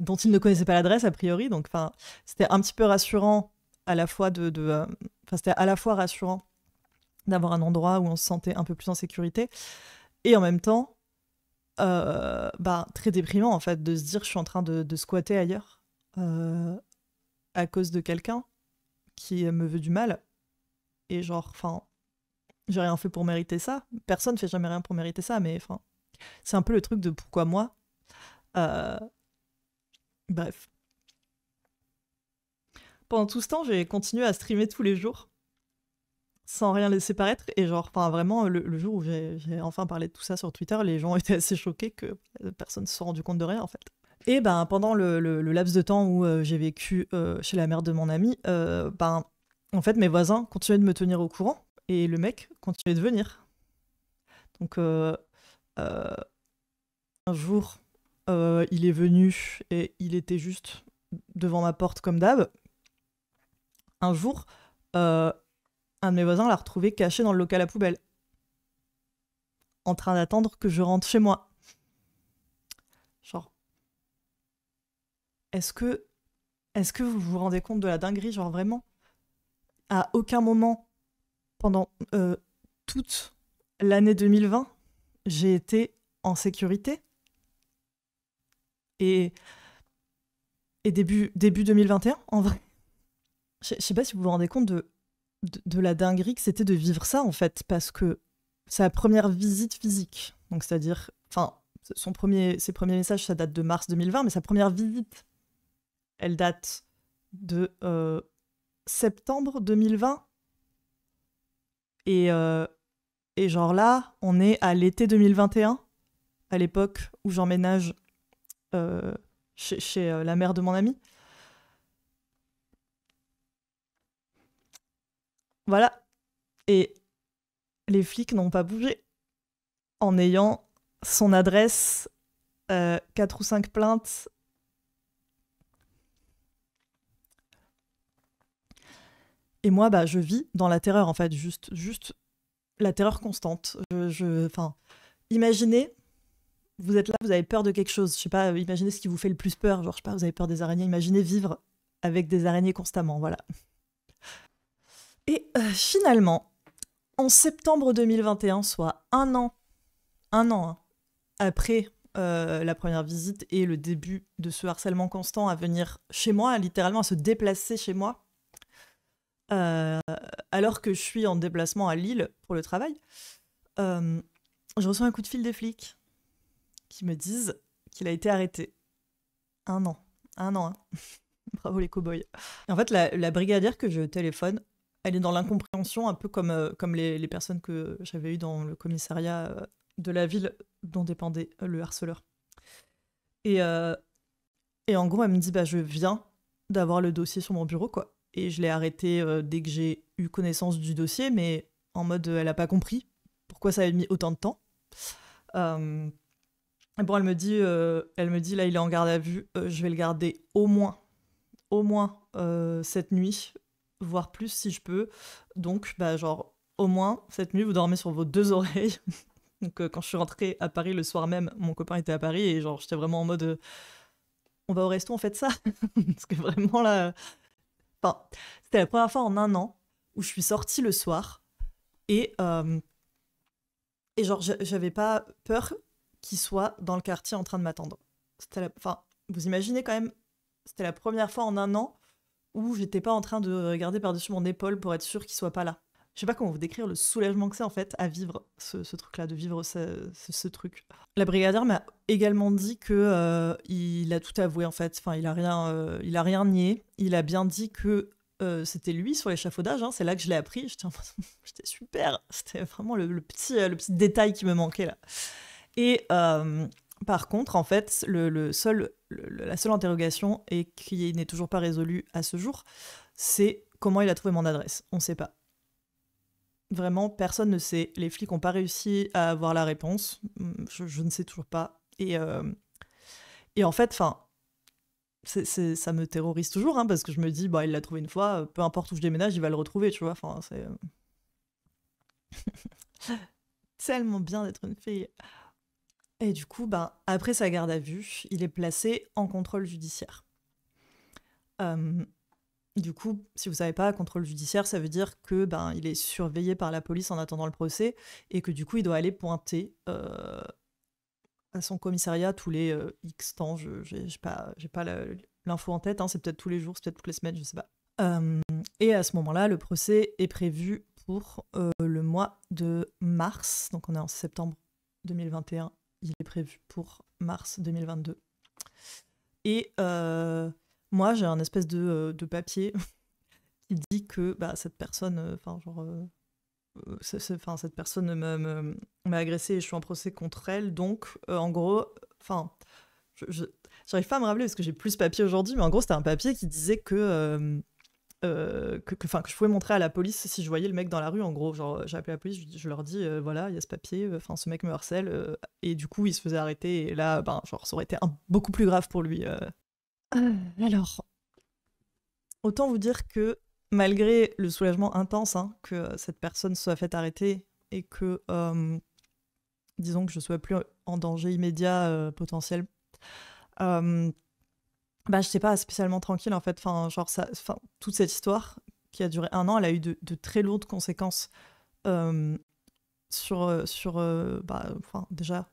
dont il ne connaissait pas l'adresse a priori. Donc, enfin, c'était un petit peu rassurant à la fois de, de c'était à la fois rassurant d'avoir un endroit où on se sentait un peu plus en sécurité et en même temps euh, bah, très déprimant en fait de se dire je suis en train de, squatter ailleurs euh, à cause de quelqu'un qui me veut du mal et genre enfin j'ai rien fait pour mériter ça personne fait jamais rien pour mériter ça mais enfin c'est un peu le truc de pourquoi moi euh, bref pendant tout ce temps j'ai continué à streamer tous les jours sans rien laisser paraître. Et genre, enfin, vraiment, le, jour où j'ai enfin parlé de tout ça sur Twitter, les gens étaient assez choqués que personne ne se soit rendu compte de rien, en fait. Et ben, pendant le, laps de temps où euh, j'ai vécu euh, chez la mère de mon ami, euh, ben, en fait, mes voisins continuaient de me tenir au courant et le mec continuait de venir. Donc, un jour, il est venu et il était juste devant ma porte comme d'hab. Un jour, un de mes voisins l'a retrouvé caché dans le local à poubelle, en train d'attendre que je rentre chez moi. Genre, est-ce que, est-ce que vous vous rendez compte de la dinguerie, genre vraiment À aucun moment, pendant euh, toute l'année 2020, j'ai été en sécurité. Et, et début, début 2021, en vrai. Je sais pas si vous vous rendez compte de de, la dinguerie que c'était de vivre ça, en fait, parce que sa première visite physique, donc c'est-à-dire, enfin, son premier, ses premiers messages, ça date de mars 2020, mais sa première visite, elle date de euh, septembre 2020. Et, euh, et genre là, on est à l'été 2021, à l'époque où j'emménage euh, chez, chez la mère de mon ami. Voilà. Et les flics n'ont pas bougé en ayant son adresse, euh, 4 ou cinq plaintes. Et moi, bah, je vis dans la terreur, en fait, juste, juste la terreur constante. Je, enfin, imaginez, vous êtes là, vous avez peur de quelque chose. Je sais pas, imaginez ce qui vous fait le plus peur. Genre, je sais pas, vous avez peur des araignées. Imaginez vivre avec des araignées constamment. Voilà. Et euh, finalement, en septembre 2021, soit un an, un an hein, après euh, la première visite et le début de ce harcèlement constant à venir chez moi, littéralement à se déplacer chez moi, euh, alors que je suis en déplacement à Lille pour le travail, je reçois un coup de fil des flics qui me disent qu'il a été arrêté. Un an. Un an. Hein. Bravo les cow-boys. en fait, la, la, brigadière que je téléphone elle est dans l'incompréhension, un peu comme, euh, comme les, personnes que j'avais eues dans le commissariat euh, de la ville dont dépendait euh, le harceleur. Et, et en gros, elle me dit bah, Je viens d'avoir le dossier sur mon bureau, quoi. Et je l'ai arrêté dès que j'ai eu connaissance du dossier, mais en mode Elle n'a pas compris pourquoi ça avait mis autant de temps. bon, elle me dit, elle me dit là, il est en garde à vue. je vais le garder au moins, au moins cette nuit Voir plus si je peux. Donc, bah, genre, au moins, cette nuit, vous dormez sur vos deux oreilles. Donc, euh, quand je suis rentrée à Paris le soir même, mon copain était à Paris et genre, j'étais vraiment en mode euh, on va au resto, on fait ça. Parce que vraiment, là. Enfin, c'était la première fois en un an où je suis sortie le soir et. Euh, et genre, j'avais pas peur qu'il soit dans le quartier en train de m'attendre. C'était Enfin, vous imaginez quand même, c'était la première fois en un an où j'étais pas en train de regarder par-dessus mon épaule pour être sûr qu'il soit pas là. Je sais pas comment vous décrire le soulagement que c'est en fait à vivre ce, truc-là, de vivre ce, truc. La brigadière m'a également dit que euh, il a tout avoué en fait. Enfin, il a rien, euh, il a rien nié. Il a bien dit que euh, c'était lui sur l'échafaudage. Hein. C'est là que je l'ai appris. J'étais, super. C'était vraiment le, petit, le petit détail qui me manquait là. Et par contre, en fait, le, seul, la seule interrogation, et qui n'est toujours pas résolue à ce jour, c'est comment il a trouvé mon adresse. On ne sait pas. Vraiment, personne ne sait. Les flics n'ont pas réussi à avoir la réponse. Hum, je, ne sais toujours pas. Et, euh, en fait, ça me terrorise toujours hein, parce que je me dis bah il l'a trouvé une fois peu importe où je déménage il va le retrouver tu vois enfin c'est tellement bien d'être une fille et du coup, ben, après sa garde à vue, il est placé en contrôle judiciaire. Hum, du coup, si vous savez pas, contrôle judiciaire, ça veut dire que ben il est surveillé par la police en attendant le procès et que du coup, il doit aller pointer euh, à son commissariat tous les euh, X temps. Je n'ai pas, pas l'info en tête, hein, c'est peut-être tous les jours, c'est peut-être toutes les semaines, je sais pas. Hum, et à ce moment-là, le procès est prévu pour euh, le mois de mars, donc on est en septembre 2021 il est prévu pour mars 2022. Et euh, moi, j'ai un espèce de, euh, papier qui dit que bah, cette personne, euh, enfin, genre, m'a agressé et je suis en procès contre elle. Donc, en gros, enfin, je, j'arrive pas à me rappeler parce que j'ai plus papier aujourd'hui, mais en gros, c'était un papier qui disait que. Euh, que, enfin que, je pouvais montrer à la police si je voyais le mec dans la rue, en gros. Genre, j'ai appelé la police, je, leur dis, euh, voilà, il y a ce papier, euh, enfin, ce mec me harcèle. et du coup, il se faisait arrêter. Et là, ben, genre, ça aurait été beaucoup plus grave pour lui. alors. Autant vous dire que, malgré le soulagement intense hein, que cette personne soit faite arrêter et que disons que je sois plus en danger immédiat potentiel bah, je sais pas, spécialement tranquille en fait. Enfin, genre, ça, enfin, toute cette histoire qui a duré un an, elle a eu de, très lourdes conséquences sur, euh, sur euh, bah, enfin, déjà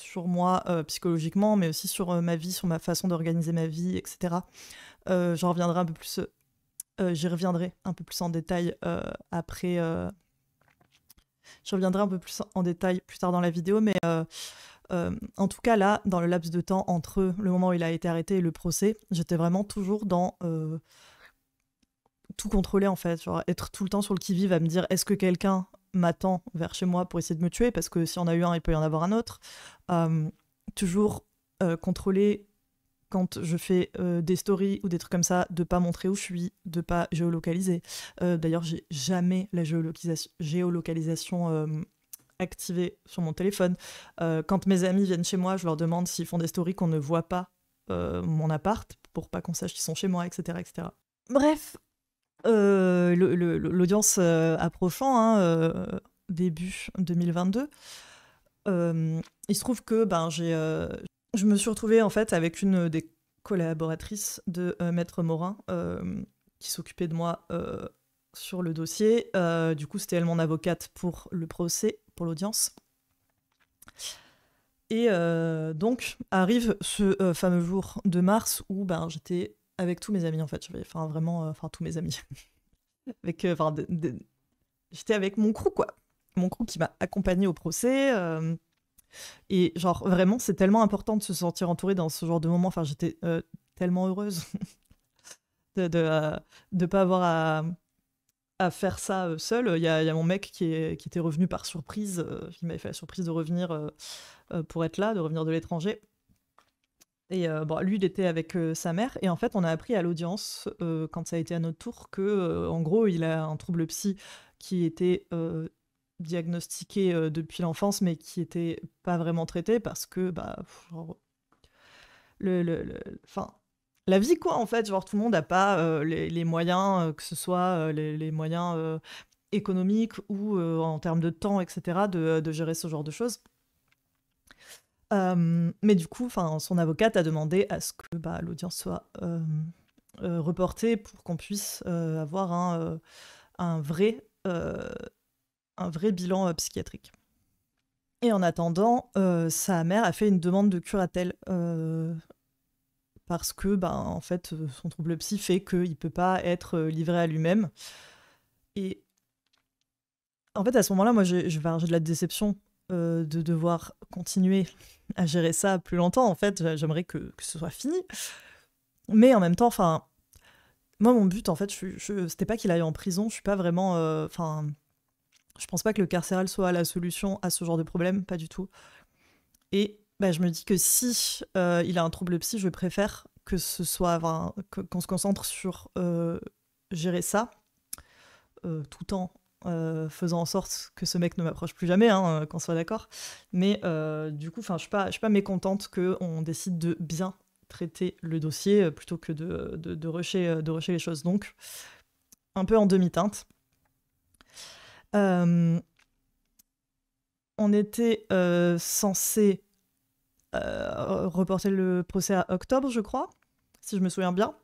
sur moi euh, psychologiquement, mais aussi sur ma vie, sur ma façon d'organiser ma vie, etc. J'en reviendrai un peu plus, j'y reviendrai un peu plus en détail après. je reviendrai un peu plus en détail plus tard dans la vidéo, mais euh, en tout cas là, dans le laps de temps entre le moment où il a été arrêté et le procès, j'étais vraiment toujours dans euh, tout contrôler en fait, genre être tout le temps sur le qui-vive à me dire est-ce que quelqu'un m'attend vers chez moi pour essayer de me tuer parce que si on a eu un, il peut y en avoir un autre. Euh, toujours contrôler quand je fais des stories ou des trucs comme ça, de pas montrer où je suis, de pas géolocaliser. Euh, D'ailleurs, j'ai jamais la géolocalisation, activé sur mon téléphone. Euh, quand mes amis viennent chez moi, je leur demande s'ils font des stories qu'on ne voit pas euh, mon appart pour pas qu'on sache qu'ils sont chez moi, etc. etc. Bref, euh, l'audience approchant, hein, début 2022, il se trouve que ben, j'ai, je me suis retrouvée en fait avec une des collaboratrices de Maître Morin qui s'occupait de moi sur le dossier. du coup, c'était elle mon avocate pour le procès pour l'audience. Et euh, donc arrive ce euh, fameux jour de mars où ben, j'étais avec tous mes amis en fait, enfin vraiment, euh, enfin tous mes amis, avec, j'étais avec mon crew quoi, mon crew qui m'a accompagné au procès. Et genre vraiment, c'est tellement important de se sentir entourée dans ce genre de moment. Enfin, j'étais tellement heureuse de de, pas avoir à à faire ça euh, seul. Il y, a mon mec qui, qui était revenu par surprise, euh, il m'avait fait la surprise de revenir euh, pour être là, de revenir de l'étranger. Et bon, lui, il était avec sa mère. Et en fait, on a appris à l'audience, quand ça a été à notre tour, que en gros, il a un trouble psy qui était diagnostiqué depuis l'enfance, mais qui n'était pas vraiment traité parce que, bah, le, le, la vie, quoi, en fait. Genre, tout le monde n'a pas euh, les, moyens, euh, que ce soit euh, les, moyens économiques ou en termes de temps, etc., de, gérer ce genre de choses. mais du coup, son avocate a demandé à ce que bah, l'audience soit reportée pour qu'on puisse avoir un, vrai, un vrai bilan psychiatrique. Et en attendant, sa mère a fait une demande de curatelle parce que ben, en fait, euh, son trouble psy fait qu'il ne peut pas être euh, livré à lui-même. Et en fait, à ce moment-là, moi, j'ai de la déception euh, de devoir continuer à gérer ça plus longtemps. En fait, j'aimerais que, que, ce soit fini. Mais en même temps, enfin, moi, mon but, en fait, je, c'était pas qu'il aille en prison. Je suis pas vraiment, enfin, je pense pas que le carcéral soit la solution à ce genre de problème, pas du tout. Et bah, je me dis que si euh, il a un trouble psy, je préfère que ce soit qu'on se concentre sur euh, gérer ça euh, tout en faisant en sorte que ce mec ne m'approche plus jamais, hein, qu'on soit d'accord. Mais du coup, je ne suis pas mécontente qu'on décide de bien traiter le dossier plutôt que de, rusher, les choses. Donc, un peu en demi-teinte. on était censé euh, reporter le procès à octobre, je crois, si je me souviens bien.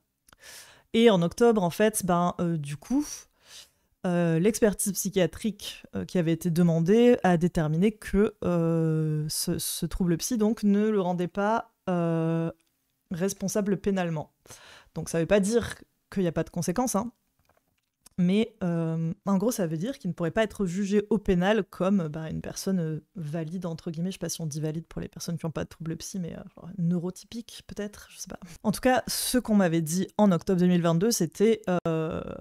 Et en octobre, en fait, ben, euh, du coup, euh, l'expertise psychiatrique qui avait été demandée a déterminé que ce, trouble psy donc ne le rendait pas responsable pénalement. Donc ça ne veut pas dire qu'il n'y a pas de conséquences, hein, mais euh, en gros, ça veut dire qu'il ne pourrait pas être jugé au pénal comme bah, une personne euh, valide, entre guillemets, je sais pas si on dit valide pour les personnes qui n'ont pas de trouble psy, mais euh, neurotypique peut-être, je sais pas. En tout cas, ce qu'on m'avait dit en octobre 2022, c'était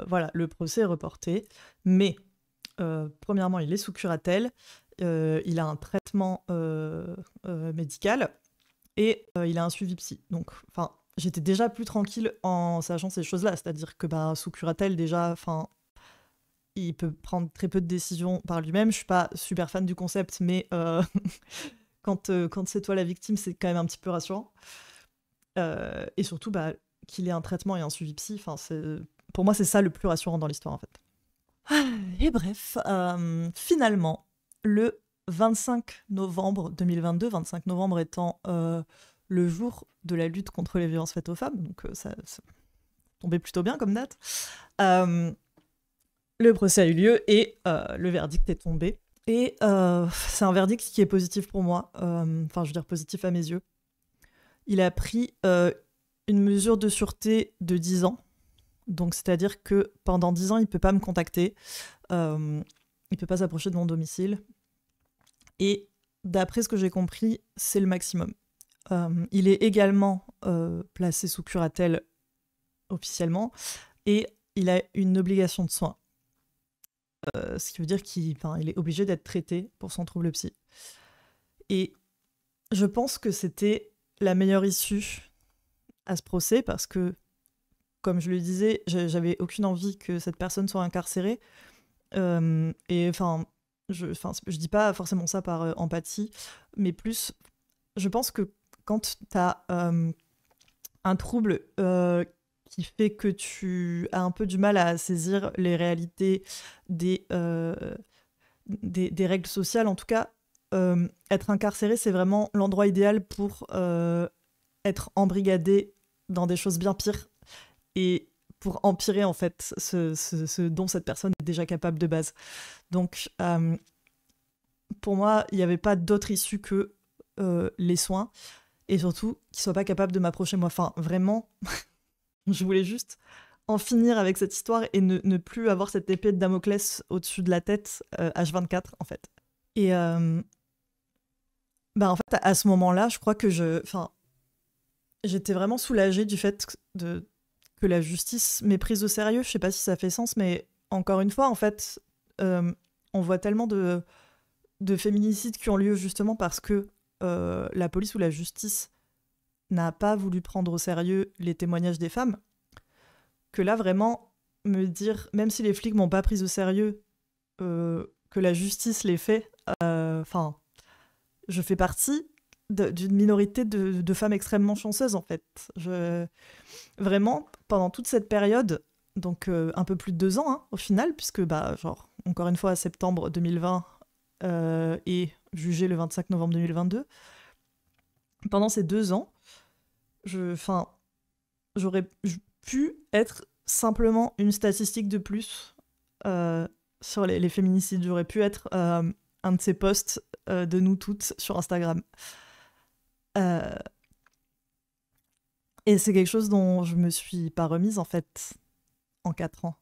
voilà, le procès est reporté, mais premièrement, il est sous curatelle, il a un traitement médical et il a un suivi psy. Donc, enfin, j'étais déjà plus tranquille en sachant ces choses-là. C'est-à-dire que bah, sous curatelle, déjà, enfin, il peut prendre très peu de décisions par lui-même. Je suis pas super fan du concept, mais euh, quand, euh, quand c'est toi la victime, c'est quand même un petit peu rassurant. Euh, et surtout, bah, qu'il ait un traitement et un suivi psy, pour moi, c'est ça le plus rassurant dans l'histoire, en fait. Ah, et bref, finalement, le 25 novembre 2022, 25 novembre étant le jour de la lutte contre les violences faites aux femmes, donc euh, ça, tombait plutôt bien comme date. Euh, le procès a eu lieu et euh, le verdict est tombé. Et c'est un verdict qui est positif pour moi, enfin je veux dire positif à mes yeux. Il a pris une mesure de sûreté de 10 ans. Donc, c'est-à-dire que pendant 10 ans, il ne peut pas me contacter. il ne peut pas s'approcher de mon domicile. Et d'après ce que j'ai compris, c'est le maximum. Euh, il est également euh, placé sous curatelle officiellement et il a une obligation de soins. Euh, ce qui veut dire qu'il il est obligé d'être traité pour son trouble psy. Et je pense que c'était la meilleure issue à ce procès parce que, comme je le disais, j'avais aucune envie que cette personne soit incarcérée. et enfin, je, enfin, dis pas forcément ça par empathie, mais plus, je pense que quand tu as euh, un trouble euh, qui fait que tu as un peu du mal à saisir les réalités des, euh, des, règles sociales, en tout cas, être incarcéré, c'est vraiment l'endroit idéal pour être embrigadé dans des choses bien pires et pour empirer en fait ce, ce dont cette personne est déjà capable de base. Donc pour moi, il n'y avait pas d'autre issue que les soins et surtout qu'il soit pas capable de m'approcher moi. Enfin, vraiment, je voulais juste en finir avec cette histoire et ne, plus avoir cette épée de Damoclès au-dessus de la tête H24 euh, en fait. Et euh, bah en fait à, ce moment-là, je crois que je, enfin, j'étais vraiment soulagée du fait de que la justice m'ait prise au sérieux. Je sais pas si ça fait sens, mais encore une fois, en fait, euh, on voit tellement de de féminicides qui ont lieu justement parce que euh, la police ou la justice n'a pas voulu prendre au sérieux les témoignages des femmes, que là vraiment me dire, même si les flics m'ont pas pris au sérieux, euh, que la justice les fait, euh, enfin, je fais partie d'une minorité de, femmes extrêmement chanceuses en fait. Vraiment, pendant toute cette période, donc un peu plus de deux ans hein, au final, puisque bah, genre, encore une fois, à septembre 2020, euh, et jugé le 25 novembre 2022, pendant ces deux ans, j'aurais pu être simplement une statistique de plus euh, sur les, féminicides. J'aurais pu être euh, un de ces posts de nous toutes sur Instagram. Et c'est quelque chose dont je me suis pas remise en fait en quatre ans.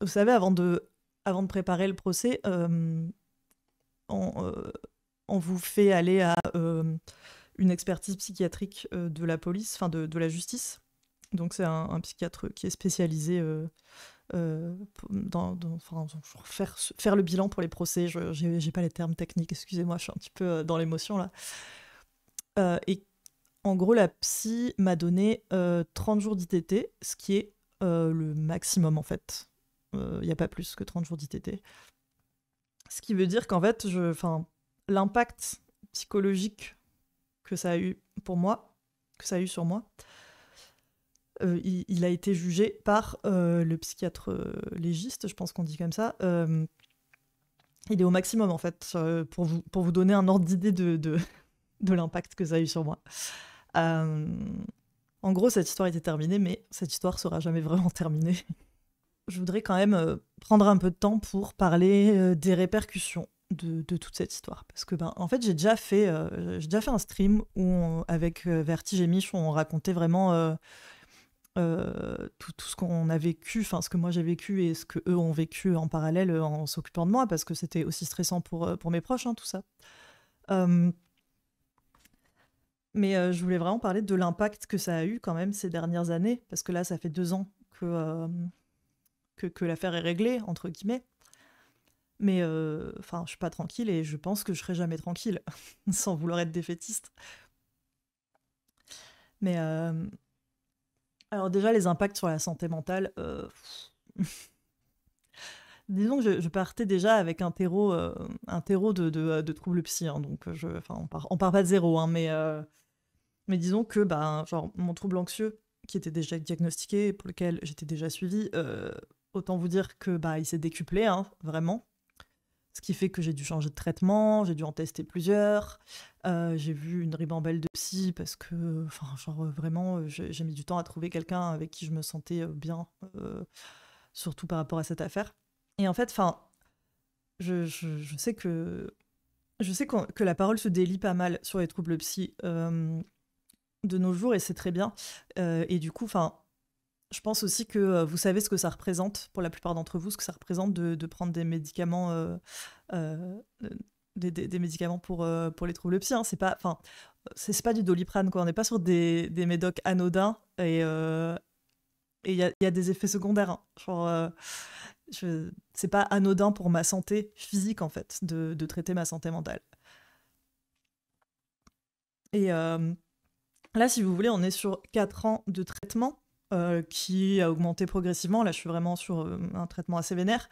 vous savez, avant de avant de préparer le procès, euh, euh, on, vous fait aller à euh, une expertise psychiatrique de la police, enfin de, la justice. Donc c'est un, psychiatre qui est spécialisé dans, faire, le bilan pour les procès. Je n'ai pas les termes techniques, excusez-moi, je suis un petit peu dans l'émotion là. et en gros, la psy m'a donné 30 jours d'ITT, ce qui est le maximum en fait euh, il n'y a pas plus que 30 jours d'ITT. Ce qui veut dire qu'en fait, l'impact psychologique que ça a eu pour moi, que ça a eu sur moi, euh, il, a été jugé par euh, le psychiatre légiste, je pense qu'on dit comme ça. il est au maximum, en fait, pour, vous, pour vous donner un ordre d'idée de, de, de l'impact que ça a eu sur moi. en gros, cette histoire était terminée, mais cette histoire sera jamais vraiment terminée je voudrais quand même euh, prendre un peu de temps pour parler euh, des répercussions de, toute cette histoire. Parce que, ben, en fait, j'ai déjà, fait, euh, déjà fait un stream où avec Vertige et Mich, on racontait vraiment tout, ce qu'on a vécu, enfin, ce que moi j'ai vécu et ce que eux ont vécu en parallèle en s'occupant de moi, parce que c'était aussi stressant pour, pour mes proches, hein, tout ça. mais je voulais vraiment parler de l'impact que ça a eu quand même ces dernières années, parce que là, ça fait deux ans que que, que l'affaire est réglée, entre guillemets. Mais euh, enfin, je suis pas tranquille et je pense que je serai jamais tranquille, sans vouloir être défaitiste. Mais euh... alors déjà les impacts sur la santé mentale. Euh, disons que je, partais déjà avec un terreau, euh, un terreau de, de, troubles psy, hein, donc je, on part, on part pas de zéro, hein, mais mais disons que bah genre mon trouble anxieux qui était déjà diagnostiqué pour lequel j'étais déjà suivie Autant vous dire que bah, il s'est décuplé, hein, vraiment. Ce qui fait que j'ai dû changer de traitement, j'ai dû en tester plusieurs. Euh, j'ai vu une ribambelle de psy parce que, enfin, genre euh, vraiment, euh, j'ai mis du temps à trouver quelqu'un avec qui je me sentais bien, surtout par rapport à cette affaire. Et en fait, enfin, je, sais que je sais que la parole se délie pas mal sur les troubles psy de nos jours et c'est très bien. et du coup, enfin, je pense aussi que euh, vous savez ce que ça représente, pour la plupart d'entre vous, ce que ça représente de, prendre des médicaments. Euh, euh, des, médicaments pour, pour les troubles psy. Hein. C'est pas, enfin, c'est pas du doliprane, quoi. On n'est pas sur des, médocs anodins et il y, a, des effets secondaires. Ce hein. n'est c'est pas anodin pour ma santé physique, en fait, de, de traiter ma santé mentale. Et là, si vous voulez, on est sur 4 ans de traitement euh, qui a augmenté progressivement. Là, je suis vraiment sur euh, un traitement assez vénère.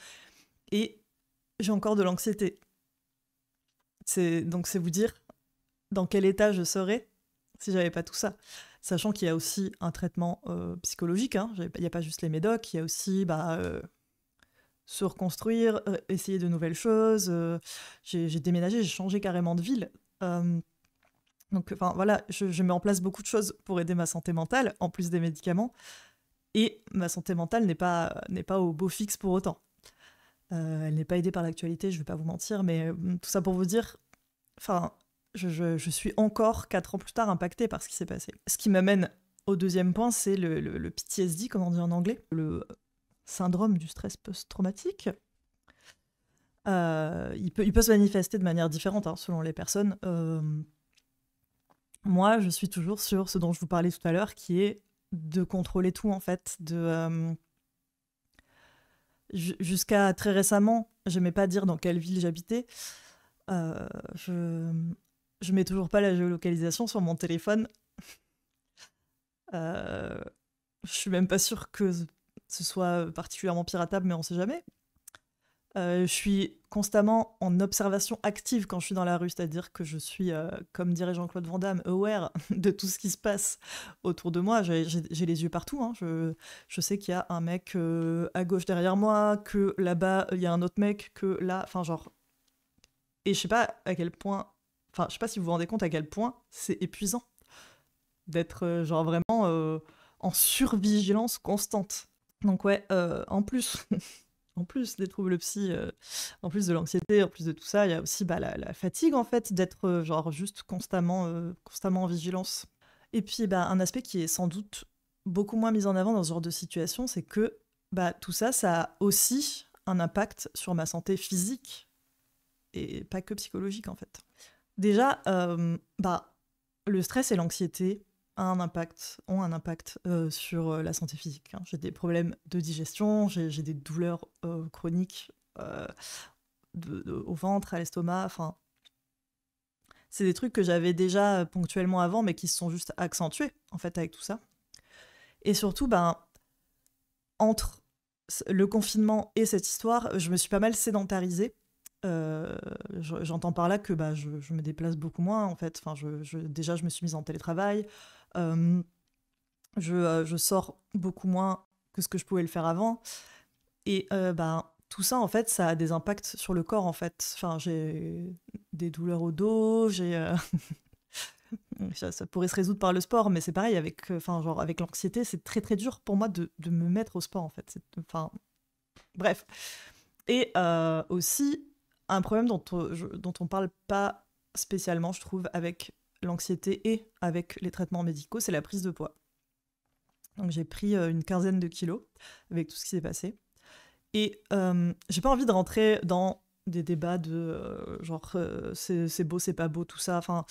Et j'ai encore de l'anxiété. Donc, c'est vous dire dans quel état je serais si j'avais pas tout ça. Sachant qu'il y a aussi un traitement euh, psychologique. Hein. Il n'y a pas juste les médocs, il y a aussi bah, se reconstruire, essayer de nouvelles choses. j'ai déménagé, j'ai changé carrément de ville. Donc, enfin, voilà, je, mets en place beaucoup de choses pour aider ma santé mentale, en plus des médicaments. Et ma santé mentale n'est pas, n'est pas au beau fixe pour autant. Euh, elle n'est pas aidée par l'actualité, je ne vais pas vous mentir, mais hum, tout ça pour vous dire, enfin, je, suis encore quatre ans plus tard impactée par ce qui s'est passé. Ce qui m'amène au deuxième point, c'est le, PTSD, comme on dit en anglais, le syndrome du stress post-traumatique. Euh, il, peut, il peut se manifester de manière différente hein, selon les personnes. Euh, moi, je suis toujours sur ce dont je vous parlais tout à l'heure, qui est de contrôler tout, en fait. De, euh, Jusqu'à très récemment, je j'aimais pas dire dans quelle ville j'habitais. Euh, je... mets toujours pas la géolocalisation sur mon téléphone. Euh, je suis même pas sûre que ce soit particulièrement piratable, mais on sait jamais. Euh, je suis constamment en observation active quand je suis dans la rue, c'est-à-dire que je suis, euh, comme dirait Jean-Claude Van Damme, aware de tout ce qui se passe autour de moi. J'ai les yeux partout. Hein. Je, sais qu'il y a un mec euh, à gauche derrière moi, que là-bas, il y a un autre mec, que là. Enfin, genre. Et je sais pas à quel point. Enfin, je sais pas si vous vous rendez compte à quel point c'est épuisant d'être, genre, vraiment en survigilance constante. Donc, ouais, en plus. en plus des troubles psy, euh, en plus de l'anxiété, en plus de tout ça, il y a aussi bah, la, fatigue en fait d'être euh, genre juste constamment, euh, constamment en vigilance. Et puis bah, un aspect qui est sans doute beaucoup moins mis en avant dans ce genre de situation, c'est que bah, tout ça, ça a aussi un impact sur ma santé physique et pas que psychologique en fait. Déjà, bah, le stress et l'anxiété, un impact, ont un impact euh, sur euh, la santé physique. Hein. J'ai des problèmes de digestion, j'ai des douleurs euh, chroniques au ventre, à l'estomac, enfin. C'est des trucs que j'avais déjà ponctuellement avant, mais qui se sont juste accentués, en fait, avec tout ça. Et surtout, ben, entre le confinement et cette histoire, je me suis pas mal sédentarisée. J'entends par là que ben, je, me déplace beaucoup moins, en fait. Enfin, déjà, je me suis mise en télétravail. Euh, euh, je, sors beaucoup moins que ce que je pouvais le faire avant. Et bah, tout ça, en fait, ça a des impacts sur le corps, en fait. Enfin, j'ai des douleurs au dos, j'ai... ça, pourrait se résoudre par le sport, mais c'est pareil, avec, enfin, genre, avec l'anxiété, c'est très très dur pour moi de, de, me mettre au sport, en fait. bref. Et aussi, un problème dont on, dont on parle pas spécialement, je trouve, avec l'anxiété et avec les traitements médicaux, c'est la prise de poids. Donc j'ai pris euh, une quinzaine de kilos avec tout ce qui s'est passé. Et euh, j'ai pas envie de rentrer dans des débats de euh, genre c'est beau, c'est pas beau, tout ça. Enfin,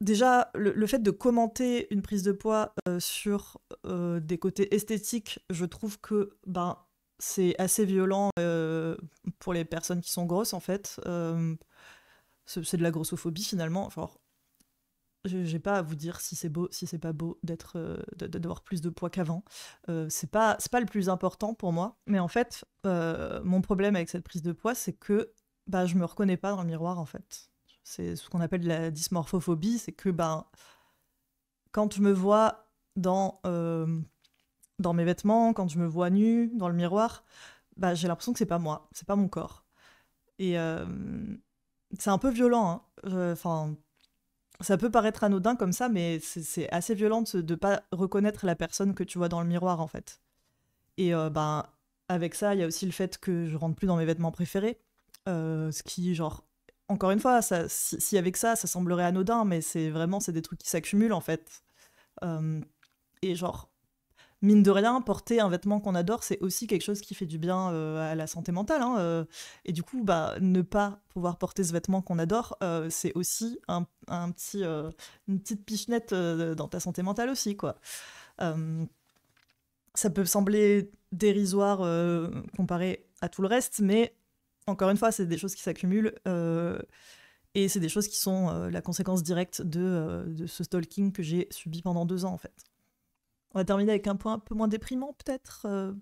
déjà, le, fait de commenter une prise de poids sur des côtés esthétiques, je trouve que ben, c'est assez violent pour les personnes qui sont grosses en fait. c'est de la grossophobie finalement. Genre, j'ai pas à vous dire si c'est beau, si c'est pas beau d'être, euh, d'avoir plus de poids qu'avant. Euh, c'est pas, c'est pas le plus important pour moi. Mais en fait, euh, mon problème avec cette prise de poids, c'est que bah je me reconnais pas dans le miroir en fait. C'est ce qu'on appelle la dysmorphophobie, c'est que bah, quand je me vois dans euh, dans mes vêtements, quand je me vois nue dans le miroir, bah j'ai l'impression que c'est pas moi, c'est pas mon corps. Et c'est un peu violent. Hein. Enfin ça peut paraître anodin comme ça, mais c'est assez violent de pas reconnaître la personne que tu vois dans le miroir, en fait. Et euh, ben, avec ça, il y a aussi le fait que je rentre plus dans mes vêtements préférés. Euh, ce qui, genre, encore une fois, ça, si, avec ça, ça semblerait anodin, mais c'est vraiment, c'est des trucs qui s'accumulent, en fait. Euh, et genre, mine de rien, porter un vêtement qu'on adore, c'est aussi quelque chose qui fait du bien euh, à la santé mentale. Hein, euh. et du coup, bah, ne pas pouvoir porter ce vêtement qu'on adore, euh, c'est aussi un, petit, une petite pichenette dans ta santé mentale aussi, quoi. ça peut sembler dérisoire comparé à tout le reste, mais encore une fois, c'est des choses qui s'accumulent. et c'est des choses qui sont la conséquence directe de ce stalking que j'ai subi pendant deux ans, en fait. On va terminer avec un point un peu moins déprimant, peut-être. Euh.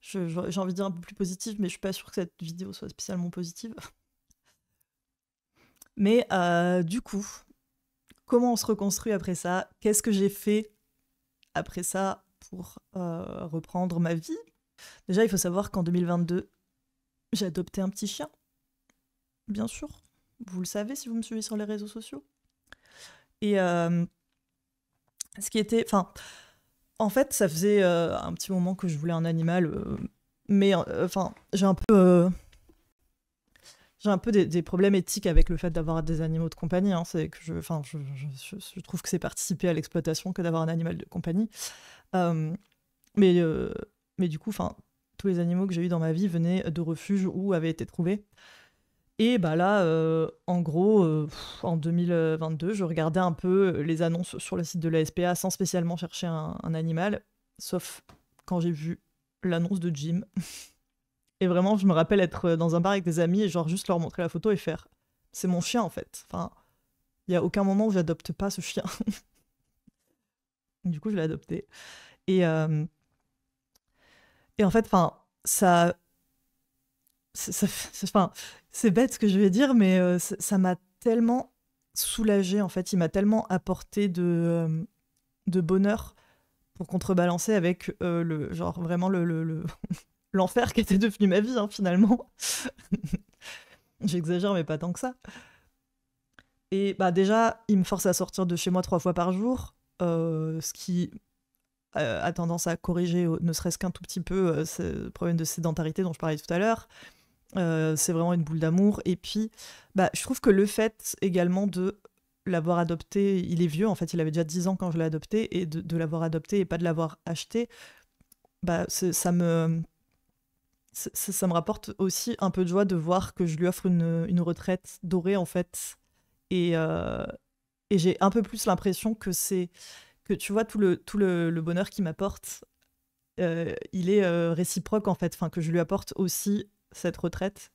j'ai envie de dire un peu plus positif, mais je suis pas sûre que cette vidéo soit spécialement positive. Mais euh, du coup, comment on se reconstruit après ça Qu'est-ce que j'ai fait après ça pour euh, reprendre ma vie Déjà, il faut savoir qu'en 2022, j'ai adopté un petit chien. Bien sûr. Vous le savez si vous me suivez sur les réseaux sociaux. Et ce qui était. Enfin, en fait, ça faisait euh, un petit moment que je voulais un animal, euh, mais euh, enfin, j'ai un peu, j'ai un peu des, problèmes éthiques avec le fait d'avoir des animaux de compagnie. Hein. c'est que je, enfin, je, trouve que c'est participer à l'exploitation que d'avoir un animal de compagnie. mais, mais du coup, enfin, tous les animaux que j'ai eu dans ma vie venaient de refuges ou avaient été trouvés. Et bah là, euh, en gros, euh, en 2022, je regardais un peu les annonces sur le site de la SPA sans spécialement chercher un, animal, sauf quand j'ai vu l'annonce de Jim. et vraiment, je me rappelle être dans un bar avec des amis et genre juste leur montrer la photo et faire c'est mon chien en fait. Enfin, il y a aucun moment où j'adopte pas ce chien. du coup, je l'ai adopté. Et, euh, et en fait, enfin, ça. ça, ça, ça c'est bête ce que je vais dire, mais euh, ça m'a tellement soulagé en fait. Il m'a tellement apporté de, euh, de bonheur pour contrebalancer avec euh, le genre vraiment le, l'enfer qui était devenu ma vie hein, finalement. J'exagère, mais pas tant que ça. Et bah déjà, il me force à sortir de chez moi trois fois par jour, ce qui a tendance à corriger ne serait-ce qu'un tout petit peu ce problème de sédentarité dont je parlais tout à l'heure. Euh, c'est vraiment une boule d'amour. Et puis, bah, je trouve que le fait également de l'avoir adopté, il est vieux, en fait, il avait déjà 10 ans quand je l'ai adopté, et de, l'avoir adopté et pas de l'avoir acheté, bah, ça me. Ça, me rapporte aussi un peu de joie de voir que je lui offre une, retraite dorée, en fait. Et, euh, et j'ai un peu plus l'impression que c'est. que tu vois, tout le, tout bonheur qu'il m'apporte, euh, il est réciproque, en fait. Enfin, que je lui apporte aussi cette retraite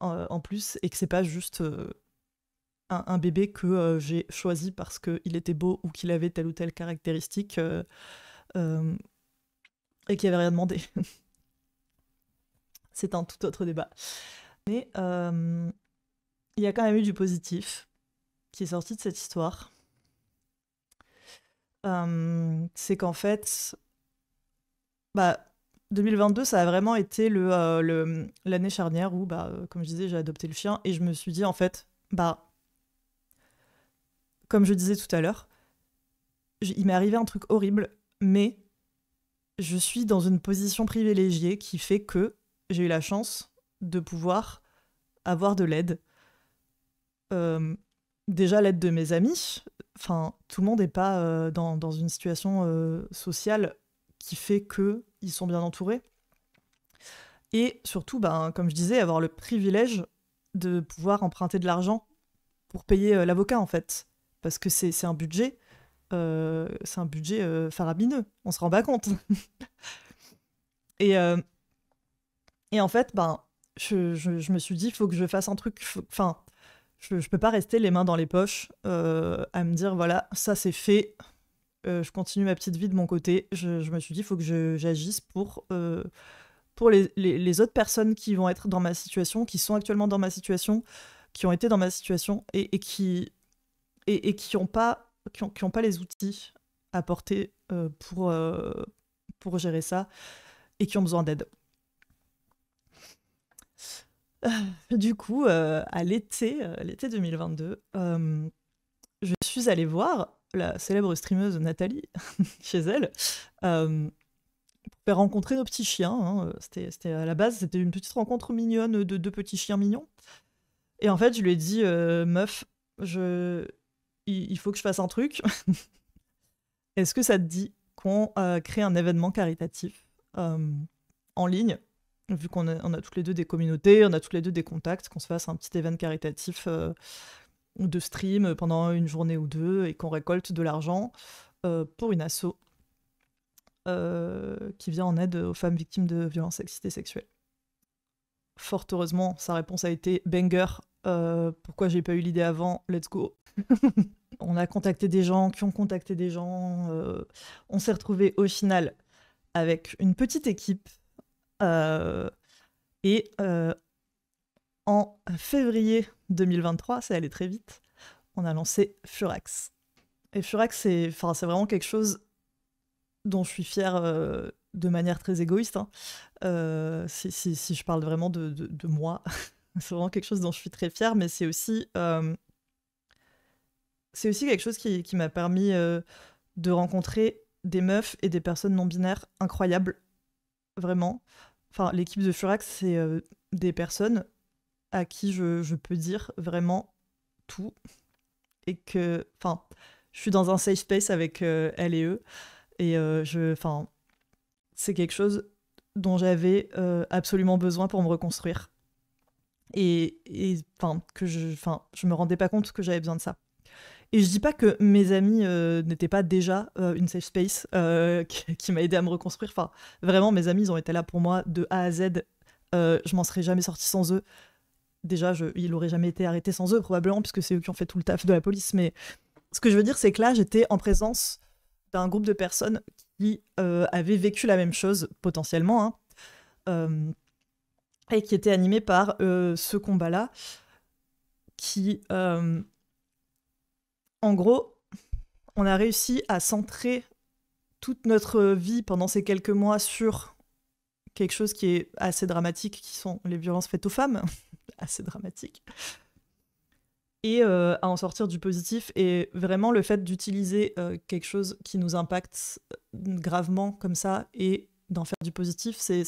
en, plus et que c'est pas juste euh, un, bébé que euh, j'ai choisi parce qu'il était beau ou qu'il avait telle ou telle caractéristique euh, et qui avait rien demandé. c'est un tout autre débat. Mais il y a quand même eu du positif qui est sorti de cette histoire. c'est qu'en fait, bah, 2022, ça a vraiment été euh, l'année le, charnière où, bah, euh, comme je disais, j'ai adopté le chien et je me suis dit, en fait, bah, comme je disais tout à l'heure, il m'est arrivé un truc horrible, mais je suis dans une position privilégiée qui fait que j'ai eu la chance de pouvoir avoir de l'aide. déjà l'aide de mes amis. Enfin, tout le monde n'est pas euh, dans, une situation sociale qui fait que ils sont bien entourés. Et surtout, ben, comme je disais, avoir le privilège de pouvoir emprunter de l'argent pour payer euh, l'avocat, en fait. Parce que c'est un budget, c'est un budget euh, euh, farabineux, on se rend pas compte. et, et en fait, ben, je, me suis dit, il faut que je fasse un truc. Enfin, je, ne peux pas rester les mains dans les poches à me dire, voilà, ça c'est fait, euh, je continue ma petite vie de mon côté. Je, me suis dit, il faut que j'agisse pour, euh, pour les, les, autres personnes qui vont être dans ma situation, qui sont actuellement dans ma situation, qui ont été dans ma situation et, et qui et, qui n'ont pas, qui pas les outils à porter euh, pour, pour gérer ça et qui ont besoin d'aide. Du coup, à l'été, l'été 2022, je suis allée voir la célèbre streameuse Nathalie chez elle euh, pour faire rencontrer nos petits chiens. Hein, euh, c'était à la base, c'était une petite rencontre mignonne de deux petits chiens mignons. Et en fait, je lui ai dit, euh, meuf, je... il faut que je fasse un truc. Est-ce que ça te dit qu'on crée un événement caritatif en ligne Vu qu'on a, a toutes les deux des communautés, on a toutes les deux des contacts, qu'on se fasse un petit événement caritatif de stream pendant une journée ou deux et qu'on récolte de l'argent euh, pour une asso euh, qui vient en aide aux femmes victimes de violences sexistes et sexuelles. Fort heureusement, sa réponse a été banger. Euh, pourquoi j'ai pas eu l'idée avant Let's go. on a contacté des gens qui ont contacté des gens. on s'est retrouvé au final avec une petite équipe et en février 2023, ça allait très vite, on a lancé Furax. Et Furax, c'est vraiment quelque chose dont je suis fière euh, de manière très égoïste. Hein. Euh, si, je parle vraiment de, moi, c'est vraiment quelque chose dont je suis très fière, mais c'est aussi, euh, aussi quelque chose qui, m'a permis de rencontrer des meufs et des personnes non binaires incroyables, vraiment. Enfin, l'équipe de Furax, c'est des personnes à qui je, peux dire vraiment tout. Et que, enfin, je suis dans un safe space avec euh, elle et eux. Et euh, je, enfin, c'est quelque chose dont j'avais euh, absolument besoin pour me reconstruire. Et, enfin, que je, enfin, je me rendais pas compte que j'avais besoin de ça. Et je dis pas que mes amis n'étaient pas déjà une safe space qui, m'a aidé à me reconstruire. Enfin, vraiment, mes amis, ils ont été là pour moi de A à Z. je m'en serais jamais sortie sans eux déjà, il n'aurait jamais été arrêté sans eux, probablement, puisque c'est eux qui ont fait tout le taf de la police. Mais ce que je veux dire, c'est que là, j'étais en présence d'un groupe de personnes qui euh, avaient vécu la même chose, potentiellement, hein, euh, et qui étaient animées par euh, ce combat-là, qui, en gros, on a réussi à centrer toute notre vie pendant ces quelques mois sur quelque chose qui est assez dramatique, qui sont les violences faites aux femmes, assez dramatique, et euh, à en sortir du positif. Et vraiment, le fait d'utiliser euh, quelque chose qui nous impacte euh, gravement comme ça et d'en faire du positif, c'est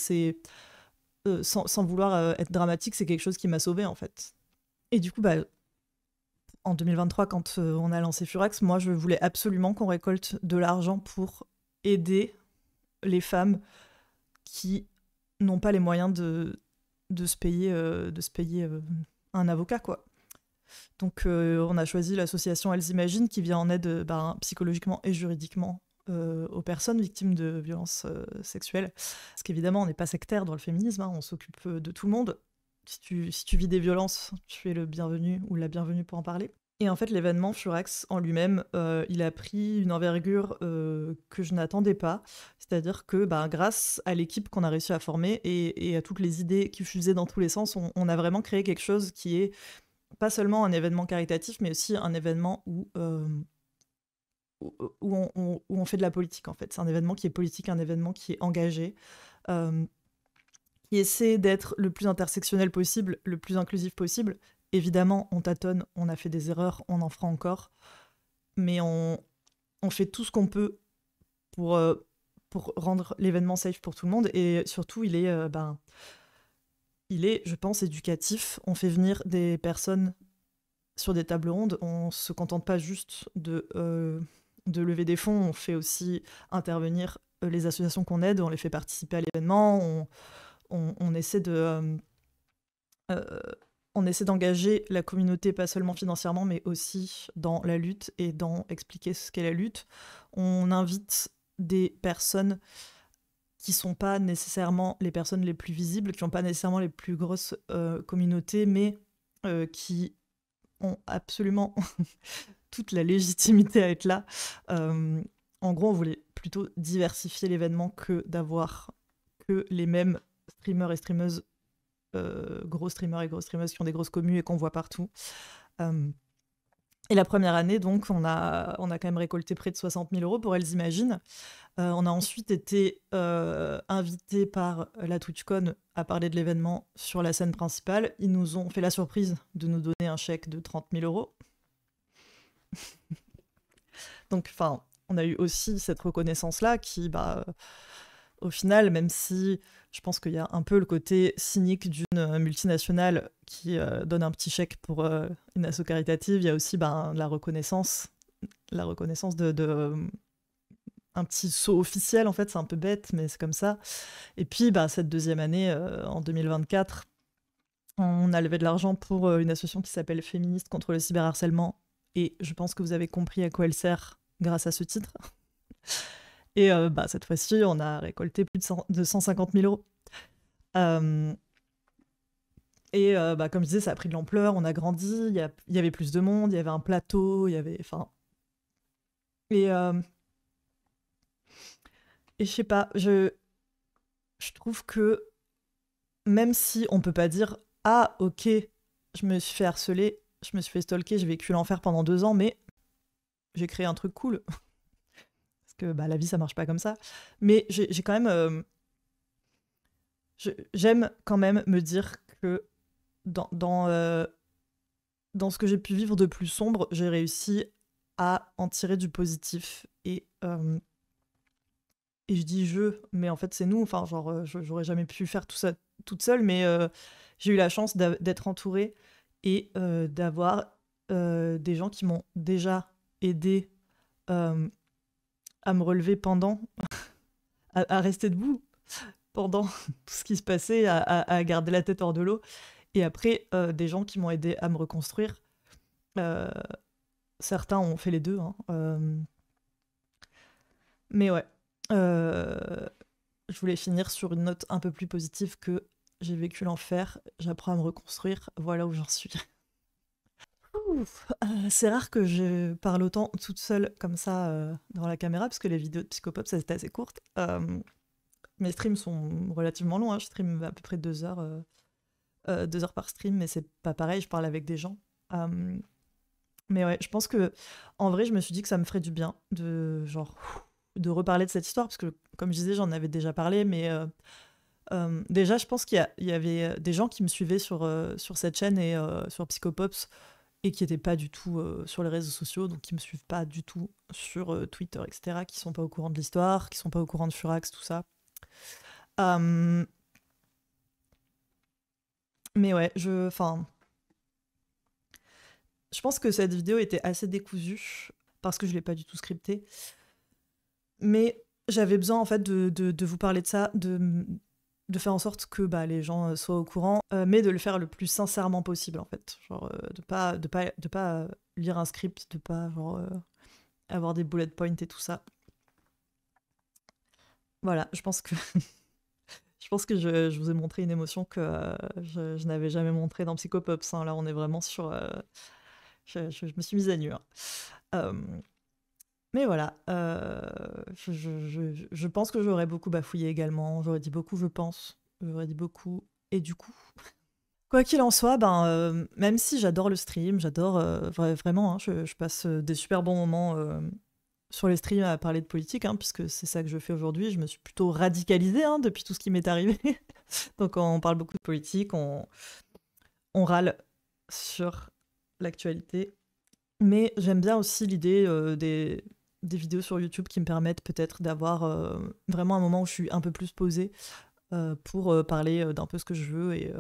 sans, vouloir être dramatique, c'est quelque chose qui m'a sauvé en fait. Et du coup, bah, en 2023, quand on a lancé Furax, moi, je voulais absolument qu'on récolte de l'argent pour aider les femmes qui n'ont pas les moyens de, de se payer, euh, de se payer euh, un avocat, quoi. Donc euh, on a choisi l'association Elles Imaginent qui vient en aide bah, psychologiquement et juridiquement aux personnes victimes de violences sexuelles. Parce qu'évidemment, on n'est pas sectaire dans le féminisme, hein, on s'occupe de tout le monde. Si si tu vis des violences, tu es le bienvenu ou la bienvenue pour en parler. Et en fait, l'événement Furax en lui-même, euh, il a pris une envergure euh, que je n'attendais pas. C'est-à-dire que bah, grâce à l'équipe qu'on a réussi à former et, à toutes les idées qui fusaient dans tous les sens, on, a vraiment créé quelque chose qui est pas seulement un événement caritatif, mais aussi un événement où, euh, où, on, fait de la politique, en fait. C'est un événement qui est politique, un événement qui est engagé qui essaie d'être le plus intersectionnel possible, le plus inclusif possible, Évidemment, on tâtonne, on a fait des erreurs, on en fera encore, mais on, fait tout ce qu'on peut euh, pour, rendre l'événement safe pour tout le monde. Et surtout, il est, euh, ben, il est, je pense, éducatif. On fait venir des personnes sur des tables rondes. On ne se contente pas juste euh, de, lever des fonds. On fait aussi intervenir les associations qu'on aide. On les fait participer à l'événement. on, essaie de on essaie d'engager la communauté, pas seulement financièrement, mais aussi dans la lutte et dans expliquer ce qu'est la lutte. On invite des personnes qui sont pas nécessairement les personnes les plus visibles, qui n'ont pas nécessairement les plus grosses euh, communautés, mais euh, qui ont absolument toute la légitimité à être là. Euh, en gros, on voulait plutôt diversifier l'événement que d'avoir que les mêmes streamers et streameuses euh, gros streamers et grosses streamers qui ont des grosses communes et qu'on voit partout. Euh, et la première année, donc, on a, on a quand même récolté près de 60 000 euros pour Elles Imaginent. Euh, on a ensuite été invité par la TwitchCon à parler de l'événement sur la scène principale. Ils nous ont fait la surprise de nous donner un chèque de 30 000 euros. donc, enfin, on a eu aussi cette reconnaissance-là qui, bah, au final, même si je pense qu'il y a un peu le côté cynique d'une euh, multinationale qui euh, donne un petit chèque pour euh, une asso caritative, il y a aussi ben, la reconnaissance, la reconnaissance de, un petit saut officiel en fait, c'est un peu bête, mais c'est comme ça. Et puis ben, cette deuxième année, en 2024, on a levé de l'argent pour une association qui s'appelle Féministe contre le cyberharcèlement. Et je pense que vous avez compris à quoi elle sert grâce à ce titre. Et euh, bah, cette fois-ci, on a récolté plus de, 150 000 euros. Euh, et euh, bah, comme je disais, ça a pris de l'ampleur, on a grandi, il y, avait plus de monde, il y avait un plateau, il y avait. Enfin. Et. et je sais pas, je. Je trouve que. Même si on peut pas dire Ah, ok, je me suis fait harceler, je me suis fait stalker, j'ai vécu l'enfer pendant deux ans, mais j'ai créé un truc cool que bah, la vie, ça marche pas comme ça. Mais j'ai quand même. Euh, j'aime quand même me dire que dans, euh, dans, ce que j'ai pu vivre de plus sombre, j'ai réussi à en tirer du positif. Et, euh, et je dis je, mais en fait, c'est nous. Enfin, genre, j'aurais jamais pu faire tout ça toute seule, mais j'ai eu la chance d'être entourée et d'avoir des gens qui m'ont déjà aidé à me relever pendant, à, rester debout pendant tout ce qui se passait, à, garder la tête hors de l'eau. Et après, euh, des gens qui m'ont aidé à me reconstruire. Euh, certains ont fait les deux. Hein, euh. Mais ouais. Je voulais finir sur une note un peu plus positive que j'ai vécu l'enfer, j'apprends à me reconstruire, voilà où j'en suis. Euh, c'est rare que je parle autant toute seule comme ça dans euh, devant la caméra, parce que les vidéos de Psychopop, ça c'est assez courte. Euh, mes streams sont relativement longs, hein. je stream à peu près deux heures, deux heures par stream, mais c'est pas pareil, je parle avec des gens. mais ouais, je pense que en vrai, je me suis dit que ça me ferait du bien de genre de reparler de cette histoire, parce que comme je disais, j'en avais déjà parlé, mais déjà, je pense qu'il y, avait des gens qui me suivaient sur, sur cette chaîne et sur Psychopops et qui n'étaient pas du tout euh, sur les réseaux sociaux, donc qui ne me suivent pas du tout sur euh, Twitter, etc., qui sont pas au courant de l'histoire, qui ne sont pas au courant de Furax, tout ça. Hum, mais ouais, je. Enfin. Je pense que cette vidéo était assez décousue, parce que je ne l'ai pas du tout scriptée. Mais j'avais besoin, en fait, de, de vous parler de ça, de, de faire en sorte que bah, les gens euh, soient au courant, euh, mais de le faire le plus sincèrement possible en fait. Genre euh, de pas de pas de pas lire un script, de pas avoir des bullet points et tout ça. Voilà, je pense que je pense que je, vous ai montré une émotion que je, n'avais jamais montrée dans Psychopops. Hein. Là, on est vraiment sur je, me suis mise à nu. Hein. Mais voilà, euh, je, pense que j'aurais beaucoup bafouillé également. J'aurais dit beaucoup, je pense. J'aurais dit beaucoup, et du coup. Quoi qu'il en soit, ben, euh, même si j'adore le stream, j'adore euh, vraiment, hein, je, passe des super bons moments sur les streams à parler de politique, hein, puisque c'est ça que je fais aujourd'hui. Je me suis plutôt radicalisée hein, depuis tout ce qui m'est arrivé. Donc on parle beaucoup de politique, on, on râle sur l'actualité. Mais j'aime bien aussi l'idée des, des vidéos sur YouTube qui me permettent peut-être d'avoir euh, vraiment un moment où je suis un peu plus posée euh, pour euh, parler d'un peu ce que je veux et,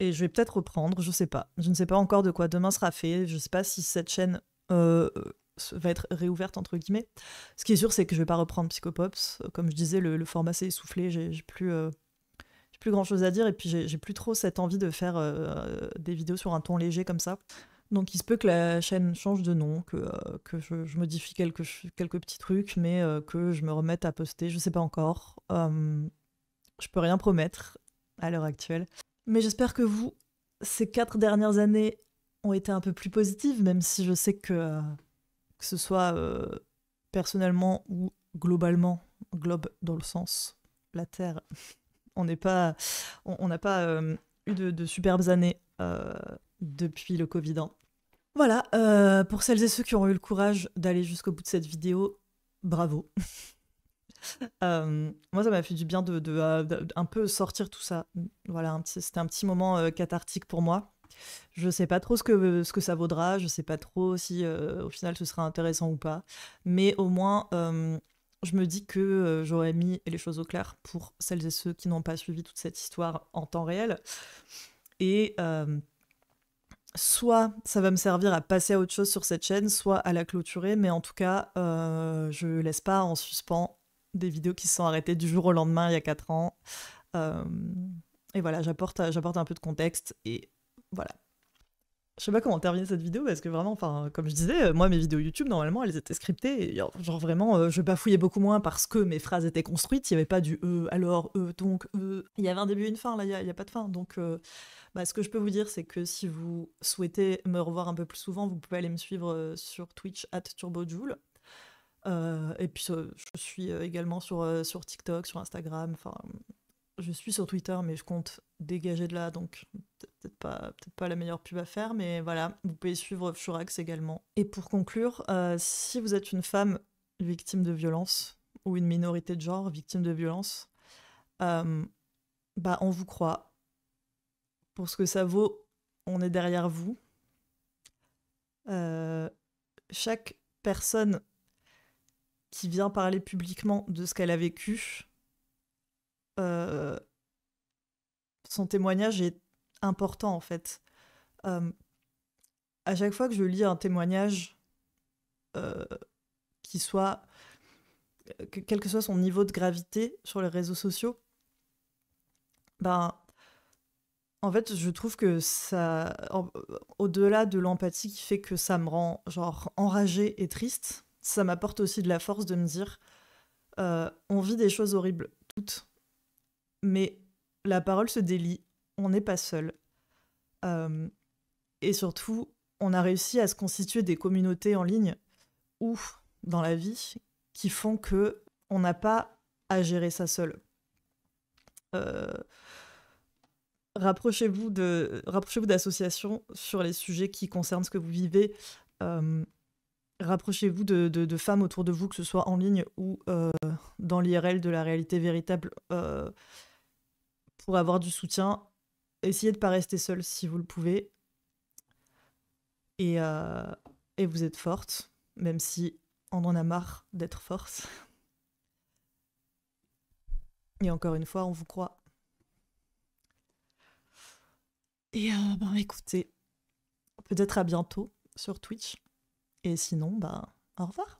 et je vais peut-être reprendre, je sais pas. Je ne sais pas encore de quoi demain sera fait, je sais pas si cette chaîne va être réouverte entre guillemets. Ce qui est sûr c'est que je vais pas reprendre Psychopops, comme je disais le, format s'est essoufflé, j'ai plus plus grand chose à dire et puis j'ai plus trop cette envie de faire des vidéos sur un ton léger comme ça. Donc il se peut que la chaîne change de nom, que, euh, que je, modifie quelques, quelques petits trucs, mais euh, que je me remette à poster, je sais pas encore. Hum, je peux rien promettre à l'heure actuelle. Mais j'espère que vous, ces quatre dernières années ont été un peu plus positives, même si je sais que, euh, que ce soit personnellement ou globalement, globe dans le sens, la Terre, on n'est pas, on n'a pas hum, eu de, superbes années depuis le Covid, hein. Voilà, euh, pour celles et ceux qui ont eu le courage d'aller jusqu'au bout de cette vidéo, bravo. Euh, moi, ça m'a fait du bien de, euh, un peu sortir tout ça. Voilà, c'était un petit moment cathartique pour moi. Je sais pas trop ce que, ce que ça vaudra, je sais pas trop si au final ce sera intéressant ou pas, mais au moins je me dis que j'aurais mis les choses au clair pour celles et ceux qui n'ont pas suivi toute cette histoire en temps réel. Et soit ça va me servir à passer à autre chose sur cette chaîne, soit à la clôturer, mais en tout cas, euh, je laisse pas en suspens des vidéos qui se sont arrêtées du jour au lendemain il y a 4 ans. Euh, et voilà, j'apporte un peu de contexte et voilà, je sais pas comment terminer cette vidéo parce que vraiment, enfin, comme je disais, moi mes vidéos YouTube normalement elles étaient scriptées. genre vraiment, euh, je bafouillais beaucoup moins parce que mes phrases étaient construites. Il y avait pas du e, alors, e, donc, e. Il y avait un début et une fin là. Il y, a pas de fin. Donc, euh, bah, ce que je peux vous dire, c'est que si vous souhaitez me revoir un peu plus souvent, vous pouvez aller me suivre euh, sur Twitch at turbojoule. et puis, je suis également sur, sur TikTok, sur Instagram. Enfin, je suis sur Twitter, mais je compte dégager de là, donc peut-être pas, la meilleure pub à faire, mais voilà, vous pouvez suivre Shurax également. Et pour conclure, euh, si vous êtes une femme victime de violence, ou une minorité de genre victime de violence, euh, bah on vous croit. Pour ce que ça vaut, on est derrière vous. Euh, chaque personne qui vient parler publiquement de ce qu'elle a vécu, euh, son témoignage est important en fait. Euh, à chaque fois que je lis un témoignage euh, qui soit, quel que soit son niveau de gravité sur les réseaux sociaux, ben, en fait, je trouve que ça, au-delà de l'empathie qui fait que ça me rend genre enragée et triste, ça m'apporte aussi de la force de me dire, on vit des choses horribles toutes mais la parole se délie, on n'est pas seul. Euh, et surtout, on a réussi à se constituer des communautés en ligne ou dans la vie qui font que on n'a pas à gérer ça seul. Euh, rapprochez-vous d'associations sur les sujets qui concernent ce que vous vivez. Euh, rapprochez-vous de, femmes autour de vous, que ce soit en ligne ou dans l'IRL de la réalité véritable pour avoir du soutien. Essayez de pas rester seul si vous le pouvez. Et, euh, et vous êtes forte, même si on en a marre d'être force. Et encore une fois, on vous croit. Et euh, ben écoutez, peut-être à bientôt sur Twitch. Et sinon, ben, au revoir.